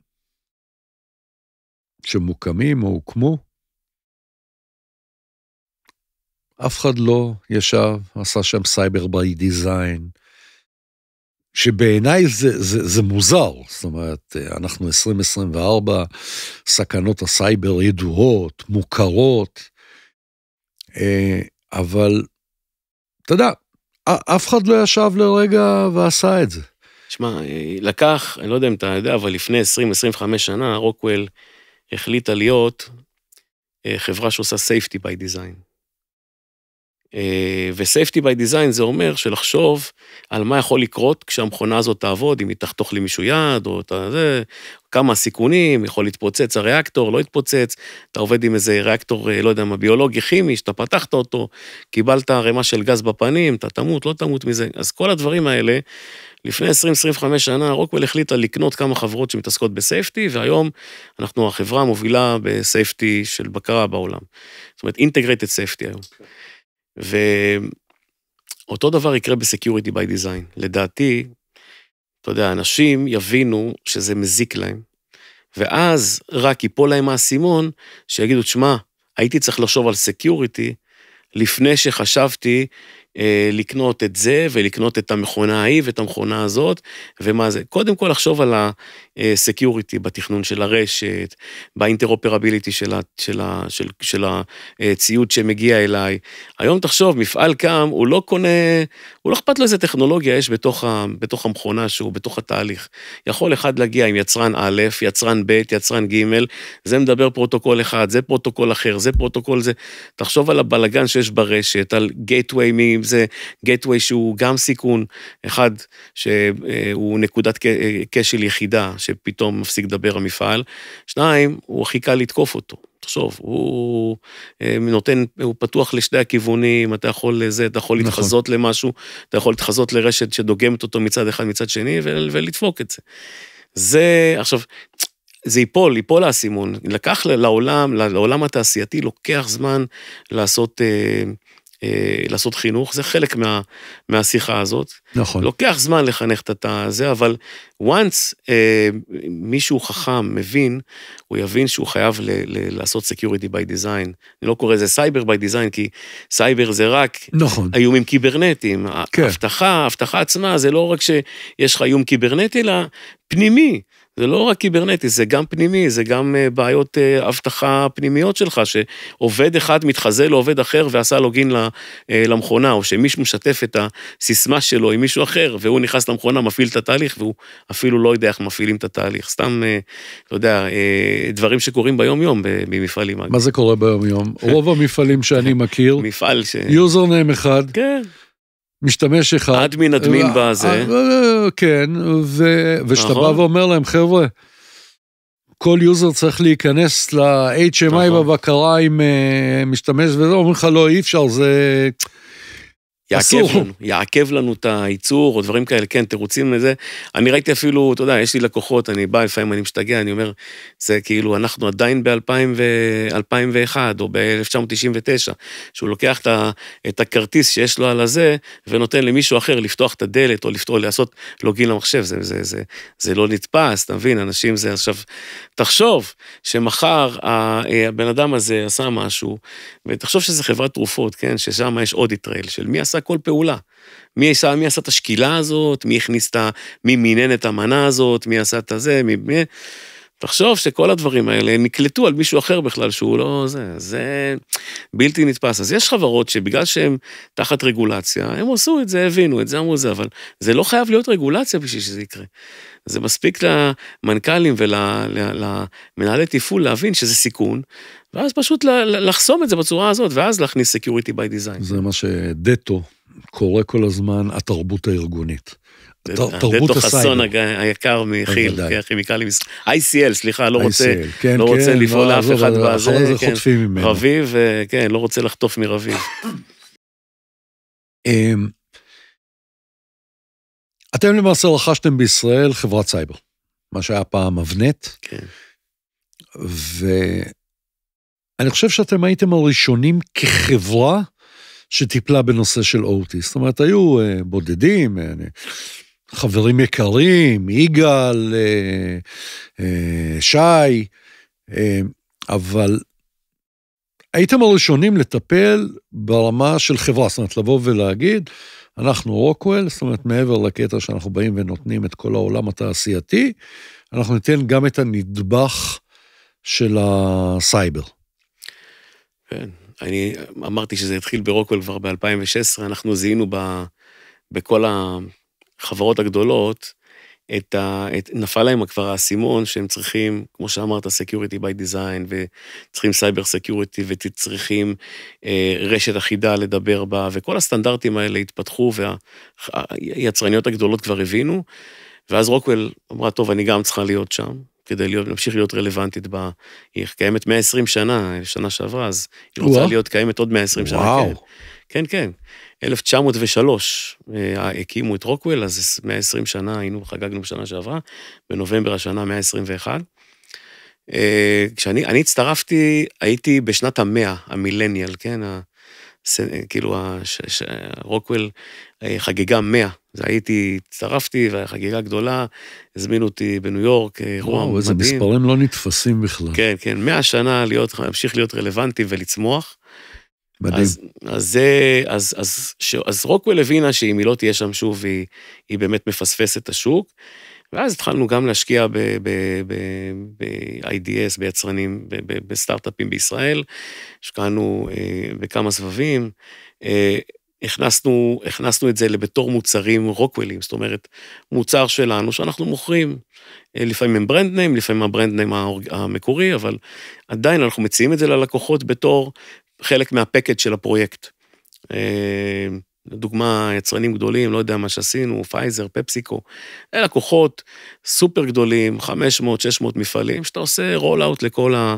שמוקמים או הוקמו, אף אחד לא ישב, עשה שם סייבר ביי דיזיין, שבעיניי זה, זה, זה מוזר, זאת אומרת, אנחנו 2024, סכנות הסייבר ידועות, מוכרות, אה, אבל, אתה יודע, אף אחד לא ישב לרגע ועשה את זה. שמע, אה, לקח, אני לא יודע אם אתה יודע, אבל לפני 20-25 שנה, רוקוול החליטה להיות אה, חברה שעושה safety by design. אה, ו-safety by design זה אומר שלחשוב על מה יכול לקרות כשהמכונה הזאת תעבוד, אם היא תחתוך לי מישהו יד, או אתה, זה, כמה סיכונים, יכול להתפוצץ הריאקטור, לא יתפוצץ, אתה עובד עם איזה ריאקטור, אה, לא יודע מה, ביולוגי, כימי, שאתה פתחת אותו, קיבלת ערימה של גז בפנים, אתה תמות, לא תמות מזה. אז כל הדברים האלה, לפני 20-25 שנה רוקוול החליטה לקנות כמה חברות שמתעסקות בסייפטי, והיום אנחנו החברה המובילה בסייפטי של בקרה בעולם. זאת אומרת, אינטגרטד סייפטי היום. ואותו דבר יקרה בסקיוריטי ביי דיזיין. לדעתי, אתה יודע, אנשים יבינו שזה מזיק להם, ואז רק ייפול להם האסימון, שיגידו, תשמע, הייתי צריך לחשוב על סקיוריטי לפני שחשבתי אה, לקנות את זה ולקנות את המכונה ההיא ואת המכונה הזאת, ומה זה. קודם כל לחשוב על הסקיוריטי בתכנון של הרשת, באינטרופרביליטי של, של, של, של הציוד שמגיע אליי. היום תחשוב, מפעל קם, הוא לא קונה, הוא לא אכפת לו איזה טכנולוגיה יש בתוך, בתוך המכונה שהוא, בתוך התהליך. יכול אחד להגיע עם יצרן א', יצרן ב', יצרן ג', זה מדבר פרוטוקול אחד, זה פרוטוקול אחר, זה פרוטוקול זה. תחשוב על הבלגן שיש ברשת, על גייטווי אם זה גטווי שהוא גם סיכון, אחד שהוא נקודת אה, כשל יחידה, שפתאום מפסיק לדבר המפעל, שניים, הוא הכי קל לתקוף אותו. תחשוב, הוא אה, נותן, הוא פתוח לשני הכיוונים, אתה יכול לזה, אתה יכול נכון. להתחזות נכון. למשהו, אתה יכול להתחזות לרשת שדוגמת אותו מצד אחד, מצד שני, ולדפוק את זה. זה, עכשיו, זה ייפול, ייפול האסימון. לקח לעולם, לעולם התעשייתי, לוקח זמן לעשות אה, אה, לעשות חינוך, זה חלק מה, מהשיחה הזאת. נכון. לוקח זמן לחנך את התא הזה, אבל once אה, מישהו חכם מבין, הוא יבין שהוא חייב ל, ל, לעשות security by design. אני לא קורא לזה cyber by design, כי cyber זה רק נכון. איומים קיברנטיים. כן. האבטחה, האבטחה עצמה, זה לא רק שיש לך איום קיברנטי, אלא פנימי. זה לא רק קיברנטי, זה גם פנימי, זה גם אה, בעיות אה, אבטחה פנימיות שלך, שעובד אחד מתחזה לעובד אחר ועשה לוגין אה, למכונה, או שמישהו משתף את הסיסמה שלו עם מישהו אחר, והוא נכנס למכונה, מפעיל את התהליך, והוא אפילו לא יודע איך מפעילים את התהליך. סתם, אתה יודע, דברים שקורים ביום-יום במפעלים. מה זה קורה ביום-יום? *laughs* רוב המפעלים שאני מכיר, מפעל ש... יוזרניים אחד. כן. משתמש אחד. אדמין אדמין אה, בזה. אה, אה, כן, ו... וכשאתה נכון. בא ואומר להם, חבר'ה, כל יוזר צריך להיכנס ל-HMI נכון. בבקרה עם משתמש, וזה אומרים לך, לא, אי אפשר, זה... יעכב לנו, יעכב לנו את הייצור או דברים כאלה, כן, תירוצים לזה. אני ראיתי אפילו, אתה יודע, יש לי לקוחות, אני בא, לפעמים אני משתגע, אני אומר, זה כאילו, אנחנו עדיין ב-2001 או ב-1999, שהוא לוקח את הכרטיס שיש לו על הזה ונותן למישהו אחר לפתוח את הדלת או לפתור, לעשות לוגין למחשב, זה, זה, זה, זה לא נתפס, אתה מבין, אנשים זה עכשיו, תחשוב שמחר אה, הבן אדם הזה עשה משהו, ותחשוב שזה חברת תרופות, כן, ששם יש אודיטרייל, של מי עשה עשה כל פעולה. מי עשה, מי עשה את השקילה הזאת, מי הכניס את ה... מי מינן את המנה הזאת, מי עשה את הזה, מי... מי... תחשוב שכל הדברים האלה נקלטו על מישהו אחר בכלל, שהוא לא זה, זה בלתי נתפס. אז יש חברות שבגלל שהן תחת רגולציה, הם עשו את זה, הבינו את זה, אמרו זה, אבל זה לא חייב להיות רגולציה בשביל שזה יקרה. זה מספיק למנכ"לים ולמנהלי תפעול להבין שזה סיכון, ואז פשוט לחסום את זה בצורה הזאת, ואז להכניס security by design. זה מה שדטו קורה כל הזמן התרבות הארגונית. הסייבר. דטו חסון היקר מכיל, כן, כימיקלים, ICL, סליחה, לא רוצה, כן, לא רוצה כן, לפעול לא, לאף אחד בזה, רביב, אה, כן, לא רוצה לחטוף מרביב. אמ, אתם למעשה רכשתם בישראל חברת סייבר, מה שהיה פעם אבנט. כן. ואני חושב שאתם הייתם הראשונים כחברה שטיפלה בנושא של אוטי. זאת אומרת, היו אה, בודדים, אה, אני חברים יקרים, יגאל, אה, אה, שי, אה, אבל הייתם הראשונים לטפל ברמה של חברה, זאת אומרת, לבוא ולהגיד, אנחנו רוקוול, זאת אומרת, מעבר לקטע שאנחנו באים ונותנים את כל העולם התעשייתי, אנחנו ניתן גם את הנדבך של הסייבר. כן, אני אמרתי שזה התחיל ברוקוול כבר ב-2016, אנחנו זיהינו ב, בכל ה... החברות הגדולות, את ה... את... נפל להם כבר האסימון שהם צריכים, כמו שאמרת, Security by Design, וצריכים סייבר סקיוריטי, וצריכים אה, רשת אחידה לדבר בה, וכל הסטנדרטים האלה התפתחו, והיצרניות וה... הגדולות כבר הבינו, ואז רוקוול אמרה, טוב, אני גם צריכה להיות שם, כדי להיות, להמשיך להיות רלוונטית בה. היא קיימת 120 שנה, שנה שעברה, אז היא רוצה להיות קיימת עוד 120 כן. וואו. שנה. וואו. כן. כן, כן. 1903 אה, הקימו את רוקוויל, אז 120 שנה היינו, חגגנו בשנה שעברה, בנובמבר השנה 121. אה, כשאני הצטרפתי, הייתי בשנת המאה, המילניאל, כן? כאילו, רוקוויל אה, חגיגה מאה. זה הייתי, הצטרפתי, והחגיגה גדולה, הזמינו אותי בניו יורק, אירוע מדהים. וואו, איזה מספרים לא נתפסים בכלל. כן, כן, מאה שנה להיות, להמשיך להיות רלוונטי ולצמוח. מדהים. אז, אז, אז, אז, ש, אז רוקוול הבינה שאם היא לא תהיה שם שוב, היא, היא באמת מפספסת את השוק. ואז התחלנו גם להשקיע ב-IDS, ביצרנים, בסטארט-אפים בישראל. השקענו אה, בכמה סבבים. אה, הכנסנו, הכנסנו את זה בתור מוצרים רוקוולים, זאת אומרת, מוצר שלנו שאנחנו מוכרים. אה, לפעמים הם ברנד ניים, לפעמים הברנד ניים המקורי, אבל עדיין אנחנו מציעים את זה ללקוחות בתור חלק מהפקד של הפרויקט. אה, לדוגמה, יצרנים גדולים, לא יודע מה שעשינו, פייזר, פפסיקו, אלה כוחות סופר גדולים, 500-600 מפעלים, שאתה עושה רול-אאוט לכל, ה,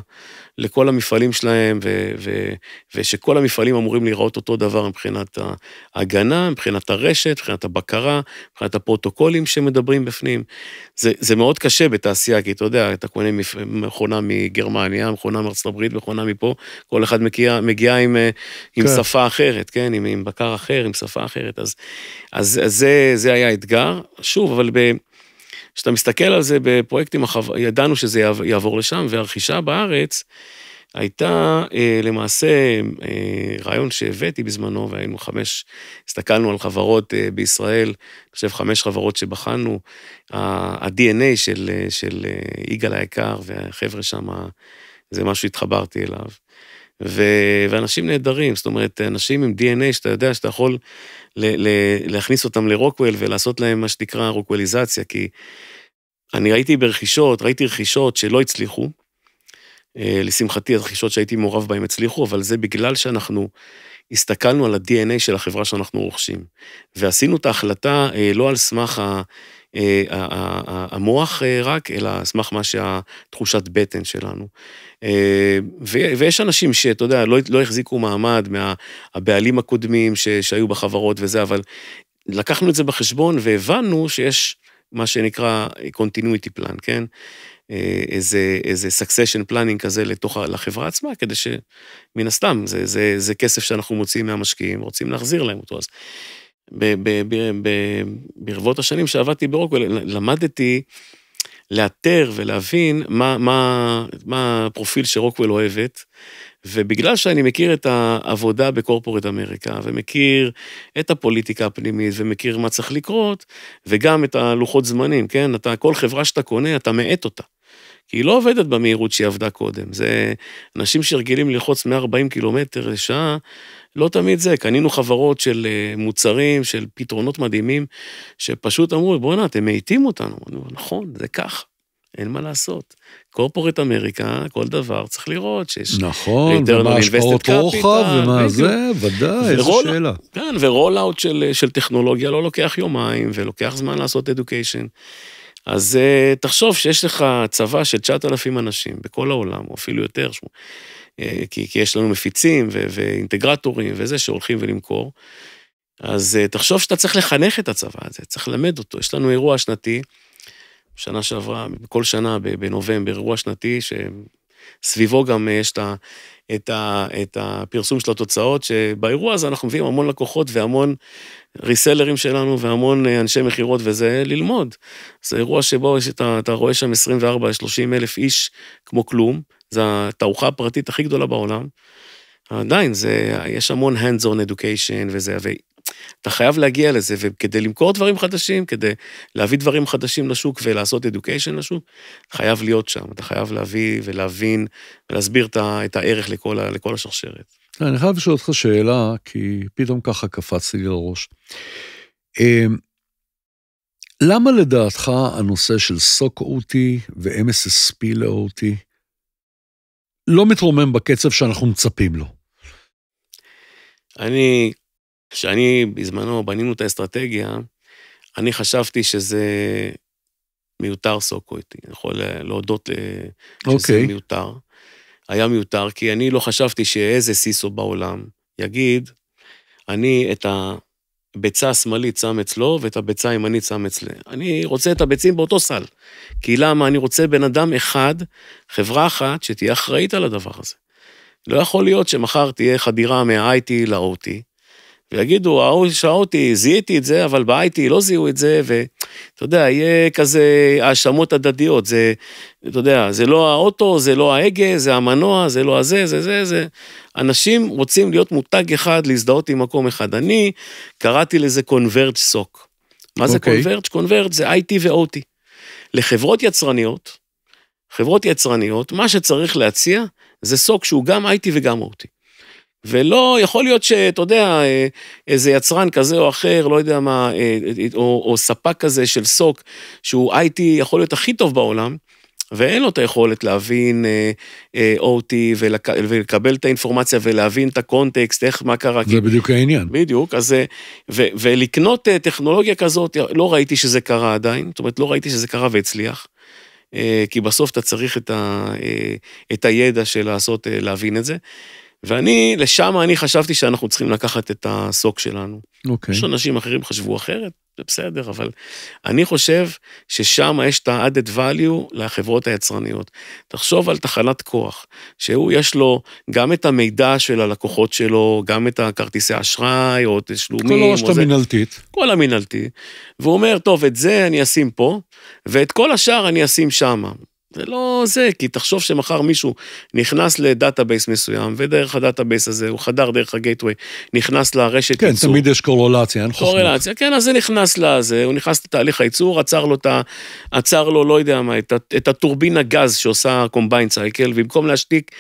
לכל המפעלים שלהם, ו, ו, ושכל המפעלים אמורים להיראות אותו דבר מבחינת ההגנה, מבחינת הרשת, מבחינת הבקרה, מבחינת הפרוטוקולים שמדברים בפנים. זה, זה מאוד קשה בתעשייה, כי אתה יודע, אתה קונה מכונה מגרמניה, מכונה מארצות הברית, מכונה מפה, כל אחד מגיע, מגיע אה, עם, כן. עם שפה אחרת, כן, עם, עם בקר אחר, עם בשפה אחרת. אז, אז, אז זה, זה היה אתגר. שוב, אבל כשאתה מסתכל על זה בפרויקטים, ידענו שזה יעבור לשם, והרכישה בארץ הייתה אה, למעשה אה, רעיון שהבאתי בזמנו, והיינו חמש, הסתכלנו על חברות אה, בישראל, אני חושב חמש חברות שבחנו, ה-DNA של, אה, של אה, יגאל היקר והחבר'ה שם, זה משהו שהתחברתי אליו. ו... ואנשים נהדרים, זאת אומרת, אנשים עם DNA שאתה יודע שאתה יכול ל... ל... להכניס אותם לרוקוויל ולעשות להם מה שנקרא רוקוויליזציה, כי אני ראיתי ברכישות, ראיתי רכישות שלא הצליחו. אה, לשמחתי, הרכישות שהייתי מעורב בהן הצליחו, אבל זה בגלל שאנחנו הסתכלנו על ה-DNA של החברה שאנחנו רוכשים. ועשינו את ההחלטה אה, לא על סמך ה... אה, המוח אה, רק, אלא על סמך מה שהתחושת בטן שלנו. אה, ויש אנשים שאתה יודע, לא, לא החזיקו מעמד מהבעלים הקודמים ש, שהיו בחברות וזה, אבל לקחנו את זה בחשבון והבנו שיש מה שנקרא continuity plan, כן? איזה, איזה succession planning כזה לתוך, לחברה עצמה, כדי שמן הסתם, זה, זה, זה כסף שאנחנו מוציאים מהמשקיעים, רוצים להחזיר להם אותו. אז ברבות השנים שעבדתי ברוקוול, למדתי לאתר ולהבין מה, מה, מה הפרופיל שרוקוול אוהבת, ובגלל שאני מכיר את העבודה בקורפורט אמריקה, ומכיר את הפוליטיקה הפנימית, ומכיר מה צריך לקרות, וגם את הלוחות זמנים, כן? אתה, כל חברה שאתה קונה, אתה מאט אותה. כי היא לא עובדת במהירות שהיא עבדה קודם. זה אנשים שרגילים ללחוץ 140 קילומטר לשעה, לא תמיד זה. קנינו חברות של אה, מוצרים, של פתרונות מדהימים, שפשוט אמרו, בואנה, אתם מאיטים אותנו. אמרנו, נכון, זה כך, אין מה לעשות. קורפורט אמריקה, כל דבר צריך לראות שיש... נכון, ומה השפעות רוחב ומה זה, זה ודאי, איזו שאלה. כן, ורול אאוט של, של טכנולוגיה לא לוקח יומיים, ולוקח זמן לעשות אדוקיישן. אז uh, תחשוב שיש לך צבא של 9,000 אנשים בכל העולם, או אפילו יותר, שמו, uh, כי, כי יש לנו מפיצים ו- ואינטגרטורים וזה שהולכים ולמכור. אז uh, תחשוב שאתה צריך לחנך את הצבא הזה, צריך ללמד אותו. יש לנו אירוע שנתי, שנה שעברה, כל שנה בנובמבר, אירוע שנתי, שסביבו גם יש את, ה, את, ה, את הפרסום של התוצאות, שבאירוע הזה אנחנו מביאים המון לקוחות והמון ריסלרים שלנו והמון אה, אנשי מכירות וזה, ללמוד. זה אירוע שבו שאתה, אתה, אתה רואה שם 24-30 אלף איש כמו כלום, זו התערוכה הפרטית הכי גדולה בעולם. עדיין, זה, יש המון hands-on education וזה, ואתה חייב להגיע לזה, וכדי למכור דברים חדשים, כדי להביא דברים חדשים לשוק ולעשות education לשוק, חייב להיות שם, אתה חייב להביא ולהבין ולהסביר את הערך לכל, לכל השרשרת. לא, אני חייב לשאול אותך שאלה, כי פתאום ככה קפצתי לי לראש. אמ, למה לדעתך הנושא של סוק אותי ו-MSSP ל לא מתרומם בקצב שאנחנו מצפים לו? אני, כשאני בזמנו בנינו את האסטרטגיה, אני חשבתי שזה מיותר סוק אותי. אני יכול להודות אה, אוקיי. שזה okay. מיותר. היה מיותר, כי אני לא חשבתי שאיזה סיסו בעולם יגיד, אני את הביצה השמאלית שם אצלו ואת הביצה הימנית שם אצלי. אני רוצה את הביצים באותו סל. כי למה? אני רוצה בן אדם אחד, חברה אחת, שתהיה אחראית על הדבר הזה. לא יכול להיות שמחר תהיה חדירה מה-IT ל-OT, ויגידו, ההוא שעה אותי, זיהיתי את זה, אבל ב-IT לא זיהו את זה, ואתה יודע, יהיה כזה האשמות הדדיות, זה, אתה יודע, זה לא האוטו, זה לא ההגה, זה המנוע, זה לא הזה, זה זה, זה. אנשים רוצים להיות מותג אחד, להזדהות עם מקום אחד. אני קראתי לזה קונברג' סוק. מה זה קונברג'? אוקיי. קונברג' זה IT ו-OT. לחברות יצרניות, חברות יצרניות, מה שצריך להציע זה סוק שהוא גם IT וגם OT. ולא, יכול להיות שאתה יודע, אה, איזה יצרן כזה או אחר, לא יודע מה, אה, אה, או, או ספק כזה של סוק, שהוא IT יכול להיות הכי טוב בעולם, ואין לו את היכולת להבין OT ולק, ולקבל את האינפורמציה ולהבין את הקונטקסט, איך, מה קרה. זה בדיוק העניין. בדיוק, אז... ו, ולקנות טכנולוגיה כזאת, לא ראיתי שזה קרה עדיין, זאת אומרת, לא ראיתי שזה קרה והצליח. כי בסוף אתה צריך את, ה, את הידע של לעשות, להבין את זה. ואני, לשם אני חשבתי שאנחנו צריכים לקחת את הסוק שלנו. אוקיי. Okay. יש אנשים אחרים חשבו אחרת, זה בסדר, אבל אני חושב ששם יש את ה-added value לחברות היצרניות. תחשוב על תחנת כוח, שהוא יש לו גם את המידע של הלקוחות שלו, גם את הכרטיסי אשראי, או תשלומים. כל הרשת המינהלתית. כל המינהלתי. והוא אומר, טוב, את זה אני אשים פה, ואת כל השאר אני אשים שמה. זה לא זה, כי תחשוב שמחר מישהו נכנס לדאטאבייס מסוים, ודרך הדאטאבייס הזה, הוא חדר דרך הגייטווי, נכנס לרשת כן, ייצור. כן, תמיד יש קורולציה, אין חוכמה. קורולציה, כן, אז זה נכנס לזה, הוא נכנס לתהליך הייצור, עצר לו, את ה, עצר לו לא יודע מה, את, את הטורבין הגז שעושה קומביין סייקל, במקום להשתיק,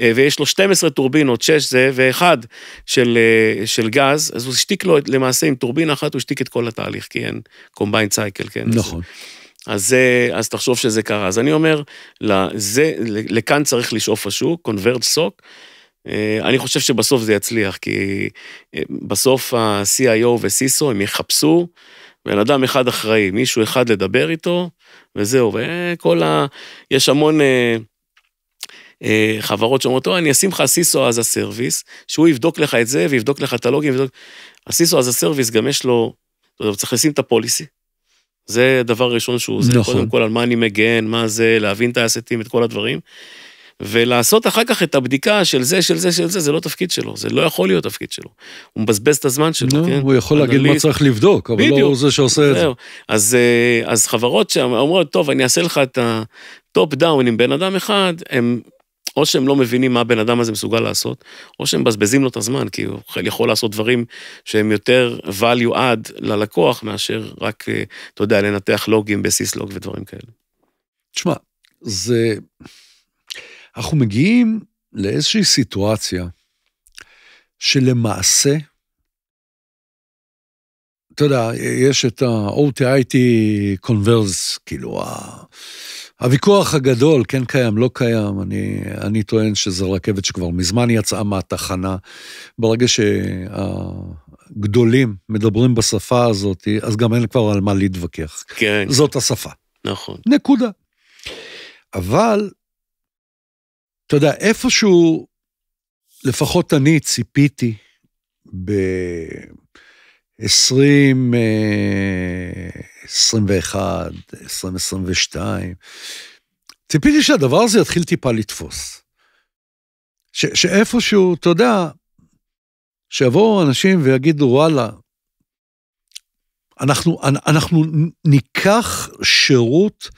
אה, ויש לו 12 טורבינות, 6 זה, ואחד של, אה, של גז, אז הוא השתיק לו למעשה עם טורבין אחת, הוא השתיק את כל התהליך, כי אין קומביין סייקל, כן. נכון. אז... אז, אז תחשוב שזה קרה. אז אני אומר, לזה, לכאן צריך לשאוף השוק, קונברג' סוק. אה, אני חושב שבסוף זה יצליח, כי אה, בסוף ה-CIO ו-CISO הם יחפשו בן אדם אחד אחראי, מישהו אחד לדבר איתו, וזהו, וכל ה... יש המון... אה, חברות שאומרות, אני אשים לך סיסו אז הסרוויס, שהוא יבדוק לך את זה ויבדוק לך את הלוגים, ויבדוק... הסיסו אז הסרוויס גם יש לו, צריך לשים את הפוליסי, זה הדבר הראשון שהוא עושה. נכון. קודם כל, על מה אני מגן, מה זה, להבין את האסטים, את כל הדברים. ולעשות אחר כך את הבדיקה של זה, של זה, של זה, זה לא תפקיד שלו, זה לא יכול להיות תפקיד שלו. הוא מבזבז את הזמן שלו, לא, כן? הוא יכול להגיד מה צריך לבדוק, אבל לא בדיוק. לא הוא זה שעושה את זה. אז, אה, אז חברות שאומרות, טוב, אני אעשה לך את הטופ דאון עם בן אדם אחד, הם או שהם לא מבינים מה הבן אדם הזה מסוגל לעשות, או שהם מבזבזים לו את הזמן, כי הוא יכול לעשות דברים שהם יותר value add ללקוח, מאשר רק, אה, אתה יודע, לנתח לוגים בסיס לוג ודברים כאלה. תשמע, זה... אנחנו מגיעים לאיזושהי סיטואציה שלמעשה, אתה יודע, יש את ה-OTIT converse, כאילו ה... הוויכוח הגדול, כן קיים, לא קיים, אני, אני טוען שזו רכבת שכבר מזמן יצאה מהתחנה. ברגע שהגדולים מדברים בשפה הזאת, אז גם אין כבר על מה להתווכח. כן. זאת השפה. נכון. נקודה. אבל, אתה יודע, איפשהו, לפחות אני ציפיתי ב... 20... 2022, ציפיתי שהדבר הזה יתחיל טיפה לתפוס. ש, שאיפשהו, אתה יודע, שיבואו אנשים ויגידו, וואלה, אנחנו, אנחנו ניקח שירות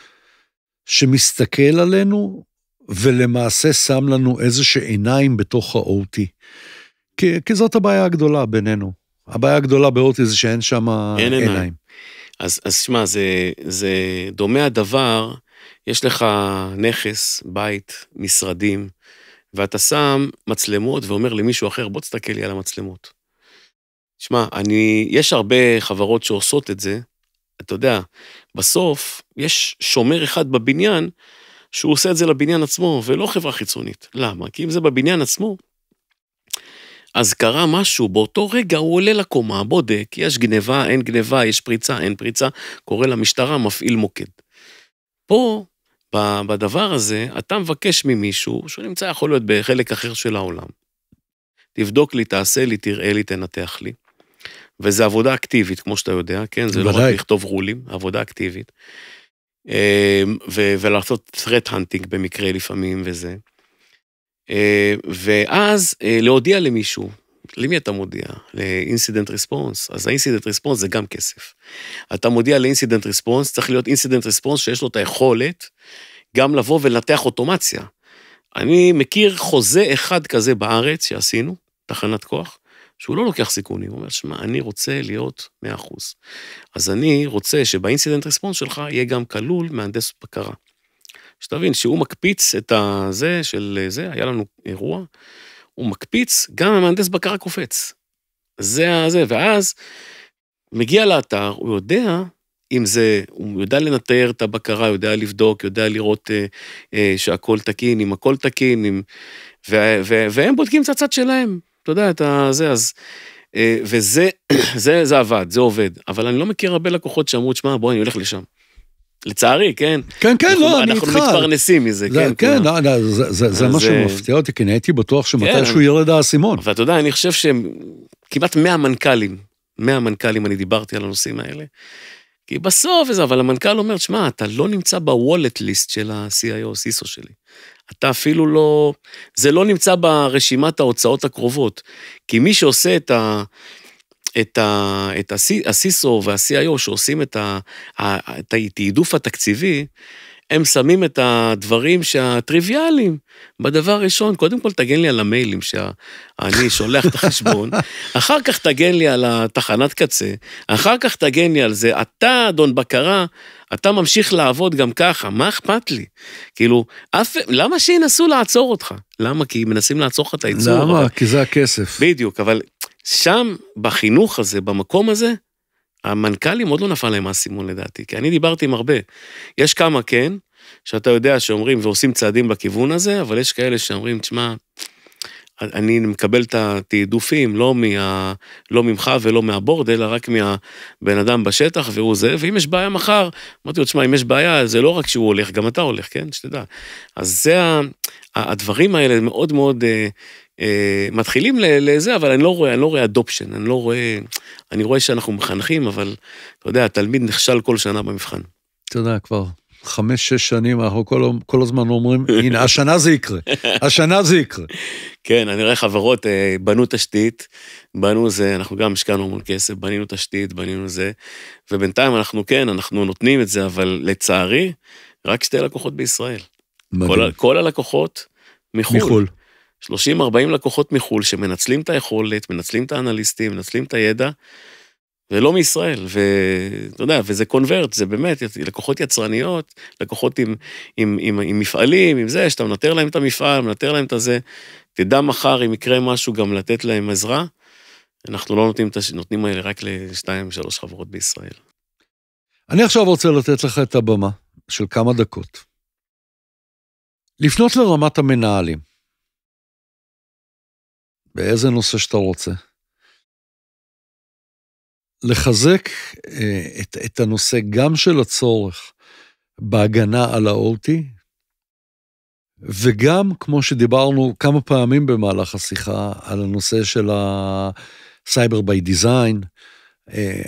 שמסתכל עלינו ולמעשה שם לנו איזה שעיניים בתוך ה-OT. כי, כי זאת הבעיה הגדולה בינינו. הבעיה הגדולה ב-OT זה שאין שם עיניים. עיניים. אז, אז שמע, זה, זה דומה הדבר, יש לך נכס, בית, משרדים, ואתה שם מצלמות ואומר למישהו אחר, בוא תסתכל לי על המצלמות. שמע, אני, יש הרבה חברות שעושות את זה, אתה יודע, בסוף יש שומר אחד בבניין שהוא עושה את זה לבניין עצמו, ולא חברה חיצונית. למה? כי אם זה בבניין עצמו, אז קרה משהו, באותו רגע הוא עולה לקומה, בודק, יש גניבה, אין גניבה, יש פריצה, אין פריצה, קורא למשטרה, מפעיל מוקד. פה, בדבר הזה, אתה מבקש ממישהו, שהוא נמצא יכול להיות בחלק אחר של העולם, תבדוק לי, תעשה לי, תראה לי, תנתח לי. וזו עבודה אקטיבית, כמו שאתה יודע, כן? זה בלי. לא רק לכתוב רולים, עבודה אקטיבית. אמ, ו- ולעשות threat hunting במקרה לפעמים וזה. אה, ואז אה, להודיע למישהו, למי אתה מודיע? לאינסידנט ריספונס. אז האינסידנט ריספונס זה גם כסף. אתה מודיע לאינסידנט ריספונס, צריך להיות אינסידנט ריספונס שיש לו את היכולת גם לבוא ולנתח אוטומציה. אני מכיר חוזה אחד כזה בארץ שעשינו, תחנת כוח, שהוא לא לוקח סיכונים, הוא אומר, שמע, אני רוצה להיות 100%. אז אני רוצה שבאינסידנט ריספונס שלך יהיה גם כלול מהנדס בקרה. שתבין, שהוא מקפיץ את הזה של זה, היה לנו אירוע, הוא מקפיץ, גם המהנדס בקרה קופץ. זה הזה, ואז מגיע לאתר, הוא יודע אם זה, הוא יודע לנטר את הבקרה, יודע לבדוק, יודע לראות אה, אה, שהכול תקין, אם הכל תקין, אם... ו, ו, והם בודקים את הצד שלהם, אתה יודע, את הזה, אז... אה, וזה, *clears throat* זה, זה עבד, זה עובד. אבל אני לא מכיר הרבה לקוחות שאמרו, שמע, בוא, אני הולך לשם. לצערי, כן. כן, כן, אנחנו, לא, אני איתך. אנחנו מתפרנסים מזה, זה, כן. כן, לא, לא, זה, זה, זה מה אה, שמפתיע אותי, כי נהייתי בטוח כן. שמתישהו כן, ירד האסימון. ואתה יודע, אני חושב שהם כמעט 100 מנכ"לים, 100 מנכ"לים אני דיברתי על הנושאים האלה. כי בסוף זה, אבל המנכ"ל אומר, שמע, אתה לא נמצא בוולט ליסט של ה-CIO סיסו שלי. אתה אפילו לא, זה לא נמצא ברשימת ההוצאות הקרובות. כי מי שעושה את ה... את, ה, את הסיסו וה-CIO שעושים את, ה, את התעדוף התקציבי, הם שמים את הדברים שהטריוויאליים. בדבר ראשון, קודם כל תגן לי על המיילים שאני שולח את החשבון, *laughs* אחר כך תגן לי על התחנת קצה, אחר כך תגן לי על זה. אתה, אדון בקרה, אתה ממשיך לעבוד גם ככה, מה אכפת לי? כאילו, אף... למה שינסו לעצור אותך? למה? כי מנסים לעצור לך את הייצור. למה? אבל... כי זה הכסף. בדיוק, אבל שם, בחינוך הזה, במקום הזה, המנכ"לים עוד לא נפל להם האסימון לדעתי, כי אני דיברתי עם הרבה. יש כמה כן, שאתה יודע שאומרים ועושים צעדים בכיוון הזה, אבל יש כאלה שאומרים, תשמע, אני מקבל את התעדופים לא, מה, לא ממך ולא מהבורד, אלא רק מהבן אדם בשטח, והוא זה, ואם יש בעיה מחר, אמרתי לו, תשמע, אם יש בעיה, זה לא רק שהוא הולך, גם אתה הולך, כן? שתדע. אז זה, הדברים האלה מאוד מאוד אה, אה, מתחילים לזה, אבל אני לא רואה, אני לא רואה אדופשן, אני לא רואה, אני רואה שאנחנו מחנכים, אבל אתה יודע, התלמיד נכשל כל שנה במבחן. אתה יודע, כבר חמש-שש שנים אנחנו כל, כל הזמן אומרים, הנה, השנה זה יקרה, השנה זה יקרה. כן, אני רואה חברות, אה, בנו תשתית, בנו זה, אנחנו גם השקענו המון כסף, בנינו תשתית, בנינו זה, ובינתיים אנחנו כן, אנחנו נותנים את זה, אבל לצערי, רק שתי לקוחות בישראל. מדהים. כל, כל הלקוחות מחו"ל. מחו"ל. 30-40 לקוחות מחו"ל שמנצלים את היכולת, מנצלים את האנליסטים, מנצלים את הידע, ולא מישראל, ואתה יודע, וזה קונברט, זה באמת, לקוחות יצרניות, לקוחות עם, עם, עם, עם מפעלים, עם זה, שאתה מנטר להם את המפעל, מנטר להם את הזה, תדע מחר אם יקרה משהו גם לתת להם עזרה. אנחנו לא נותנים את הש... נותנים האלה רק לשתיים, שלוש חברות בישראל. אני עכשיו רוצה לתת לך את הבמה של כמה דקות. לפנות לרמת המנהלים. באיזה נושא שאתה רוצה. לחזק אה, את, את הנושא גם של הצורך בהגנה על ה-OT, וגם, כמו שדיברנו כמה פעמים במהלך השיחה, על הנושא של ה-Cyber by Design, אה,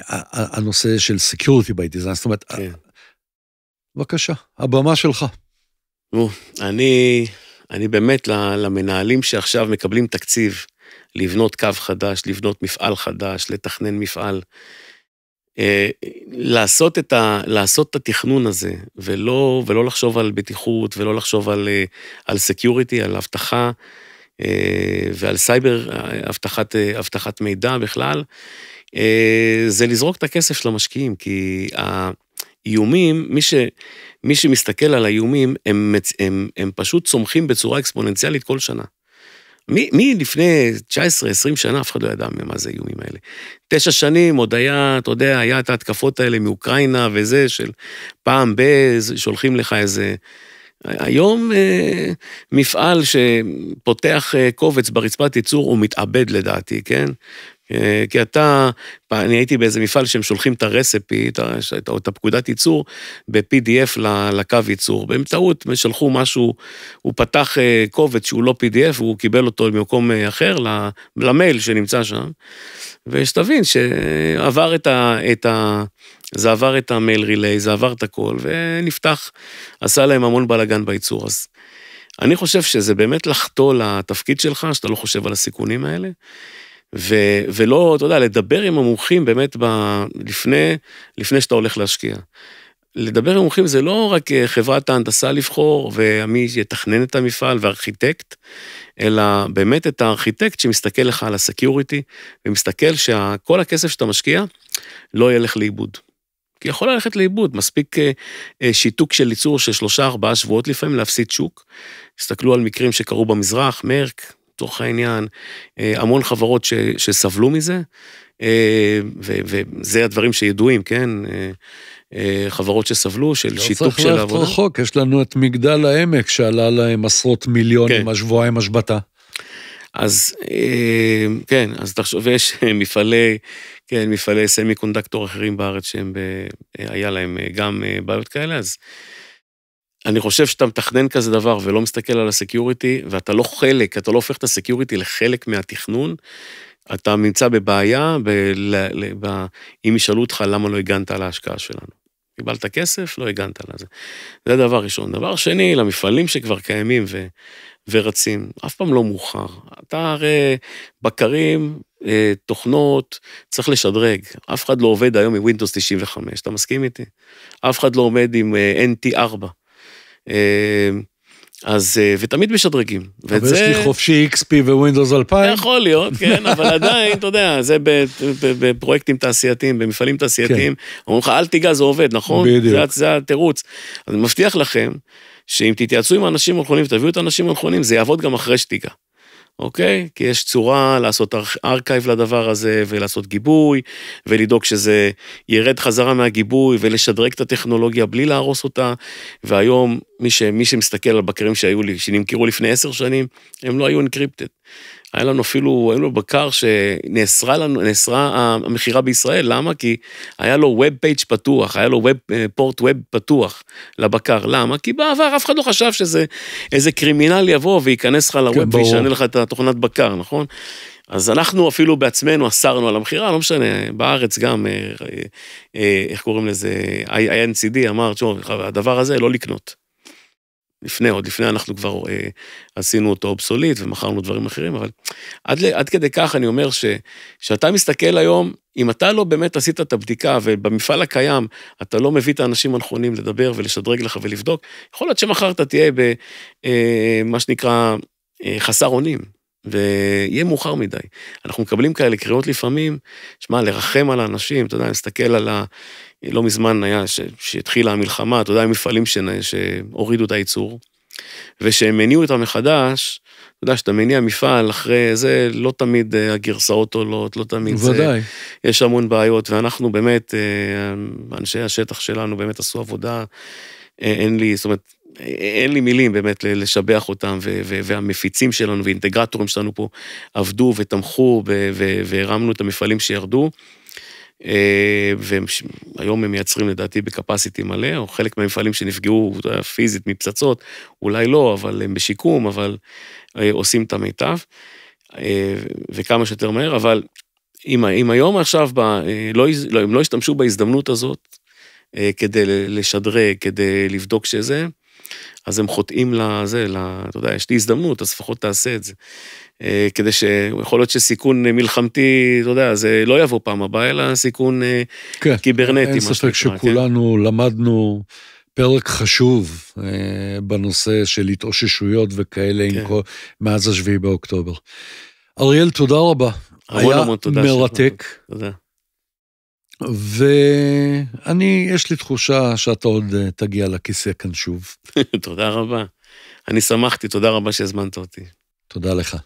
הנושא של Security by Design, זאת אומרת, כן. בבקשה, הבמה שלך. אני, אני באמת, למנהלים שעכשיו מקבלים תקציב, לבנות קו חדש, לבנות מפעל חדש, לתכנן מפעל. אה, לעשות את, ה, לעשות את התכנון הזה, ולא, ולא לחשוב על בטיחות, ולא לחשוב על, אה, על סקיוריטי, על אבטחה, אה, ועל סייבר, אבטחת, אבטחת מידע בכלל, זה לזרוק את הכסף של המשקיעים, כי האיומים, מי, ש, מי שמסתכל על האיומים, הם, הם, הם פשוט צומחים בצורה אקספוננציאלית כל שנה. מי, מי לפני 19-20 שנה, אף אחד לא ידע מה זה האיומים האלה. תשע שנים עוד היה, אתה יודע, היה את ההתקפות האלה מאוקראינה וזה, של פעם ב... שולחים לך איזה... היום אה, מפעל שפותח אה, קובץ ברצפת ייצור הוא מתאבד לדעתי, כן? אה, כי אתה, אני הייתי באיזה מפעל שהם שולחים את הרספי, או את הפקודת ייצור, ב-PDF לקו ייצור. באמצעות, הם שלחו משהו, הוא פתח אה, קובץ שהוא לא PDF, הוא קיבל אותו ממקום אה, אחר, למייל שנמצא שם. ושתבין שעבר את ה... את ה זה עבר את המייל ריליי, זה עבר את הכל, ונפתח, עשה להם המון בלאגן בייצור. אז אני חושב שזה באמת לחטוא לתפקיד שלך, שאתה לא חושב על הסיכונים האלה. ו, ולא, אתה יודע, לדבר עם המומחים באמת ב, לפני, לפני שאתה הולך להשקיע. לדבר עם מומחים זה לא רק אה, חברת ההנדסה לבחור ומי יתכנן את המפעל וארכיטקט, אלא באמת את הארכיטקט שמסתכל לך על הסקיוריטי ומסתכל שכל הכסף שאתה משקיע לא ילך לאיבוד. כי יכול ללכת לאיבוד, מספיק אה, אה, שיתוק של ייצור של שלושה ארבעה שבועות לפעמים להפסיד שוק. תסתכלו על מקרים שקרו במזרח, מרק, לצורך העניין, אה, המון חברות ש, שסבלו מזה, אה, ו, וזה הדברים שידועים, כן? אה, חברות שסבלו, של לא שיתוק של העבודה. לא צריך ללכת רחוק, יש לנו את מגדל העמק שעלה להם עשרות מיליונים כן. השבועיים השבתה. אז כן, אז תחשוב, ויש *laughs* מפעלי, כן, מפעלי סמי קונדקטור אחרים בארץ שהם, ב, היה להם גם בעיות כאלה, אז אני חושב שאתה מתכנן כזה דבר ולא מסתכל על הסקיוריטי, ואתה לא חלק, אתה לא הופך את הסקיוריטי לחלק מהתכנון, אתה נמצא בבעיה, ב- ל- ב- אם ישאלו אותך למה לא הגנת על ההשקעה שלנו. קיבלת כסף, לא הגנת לזה. זה דבר ראשון. דבר שני, למפעלים שכבר קיימים ו, ורצים, אף פעם לא מאוחר. אתה הרי בקרים, אה, תוכנות, צריך לשדרג. אף אחד לא עובד היום עם Windows 95, אתה מסכים איתי? אף אחד לא עומד עם אה, NT4. אה, אז, אה, ותמיד משדרגים. אבל וזה... יש לי חופשי XP ווינדוס 2000. יכול להיות, *laughs* כן, אבל עדיין, אתה יודע, זה בפרויקטים תעשייתיים, במפעלים תעשייתיים. כן. אומרים לך, אל תיגע, זה עובד, נכון? בדיוק. זה, זה התירוץ. אני מבטיח לכם, שאם תתייעצו עם האנשים הנכונים ותביאו את האנשים הנכונים, זה יעבוד גם אחרי שתיגע. אוקיי? כי יש צורה לעשות ארכייב לדבר הזה, ולעשות גיבוי, ולדאוג שזה ירד חזרה מהגיבוי, ולשדרג את הטכנולוגיה בלי להרוס אותה. והיום, מי, ש, מי שמסתכל על בקרים שהיו לי, שנמכרו לפני עשר שנים, הם לא היו אנקריפטד. היה לנו אפילו, היינו בקר שנאסרה לנו, נאסרה המכירה בישראל, למה? כי היה לו ווב פייג' פתוח, היה לו ווב, פורט ווב פתוח לבקר, למה? כי בעבר אף אחד לא חשב שזה איזה קרימינל יבוא וייכנס לך לווב כן, וישנה לך את התוכנת בקר, נכון? אז אנחנו אפילו בעצמנו אסרנו על המכירה, לא משנה, בארץ גם, אה, אה, אה, איך קוראים לזה, INCD אמר, תשמעו, הדבר הזה לא לקנות. לפני, עוד לפני אנחנו כבר אה, עשינו אותו אובסוליט ומכרנו דברים אחרים, אבל עד, עד כדי כך אני אומר ש, שאתה מסתכל היום, אם אתה לא באמת עשית את הבדיקה ובמפעל הקיים אתה לא מביא את האנשים הנכונים לדבר ולשדרג לך ולבדוק, יכול להיות שמחר אתה תהיה במה אה, שנקרא אה, חסר אונים. ויהיה מאוחר מדי. אנחנו מקבלים כאלה קריאות לפעמים, שמע, לרחם על האנשים, אתה יודע, להסתכל על ה... לא מזמן היה כשהתחילה המלחמה, אתה יודע, מפעלים ש... שהורידו את הייצור, ושהם הניעו אותם מחדש, אתה יודע, כשאתה מניע מפעל אחרי זה, לא תמיד אה, הגרסאות עולות, לא תמיד ודאי. זה. בוודאי. יש המון בעיות, ואנחנו באמת, אה, אנשי השטח שלנו באמת עשו עבודה, אה, אין לי, זאת אומרת, אין לי מילים באמת לשבח אותם, והמפיצים שלנו ואינטגרטורים שלנו פה עבדו ותמכו והרמנו את המפעלים שירדו. אה, והיום הם מייצרים לדעתי בקפסיטי מלא, או חלק מהמפעלים שנפגעו פיזית מפצצות, אולי לא, אבל הם בשיקום, אבל אה, עושים את המיטב, אה, וכמה שיותר מהר, אבל אם, אם היום עכשיו, ב, לא, לא, הם לא השתמשו בהזדמנות הזאת כדי לשדרג, כדי לבדוק שזה, אז הם חוטאים לזה, לה, אתה יודע, יש לי הזדמנות, אז לפחות תעשה את זה. אה, כדי שיכול להיות שסיכון מלחמתי, אתה יודע, זה לא יבוא פעם הבאה, אלא סיכון אה, כן, קיברנטי, אין ספק כן. שכולנו כן? למדנו פרק חשוב אה, בנושא של התאוששויות וכאלה כן. כל, מאז השביעי באוקטובר. אריאל, תודה רבה. המון המון תודה. היה מרתק. תודה. ואני, יש לי תחושה שאתה עוד אה, תגיע לכיסא כאן שוב. *laughs* תודה רבה. אני שמחתי, תודה רבה שהזמנת אותי. תודה לך.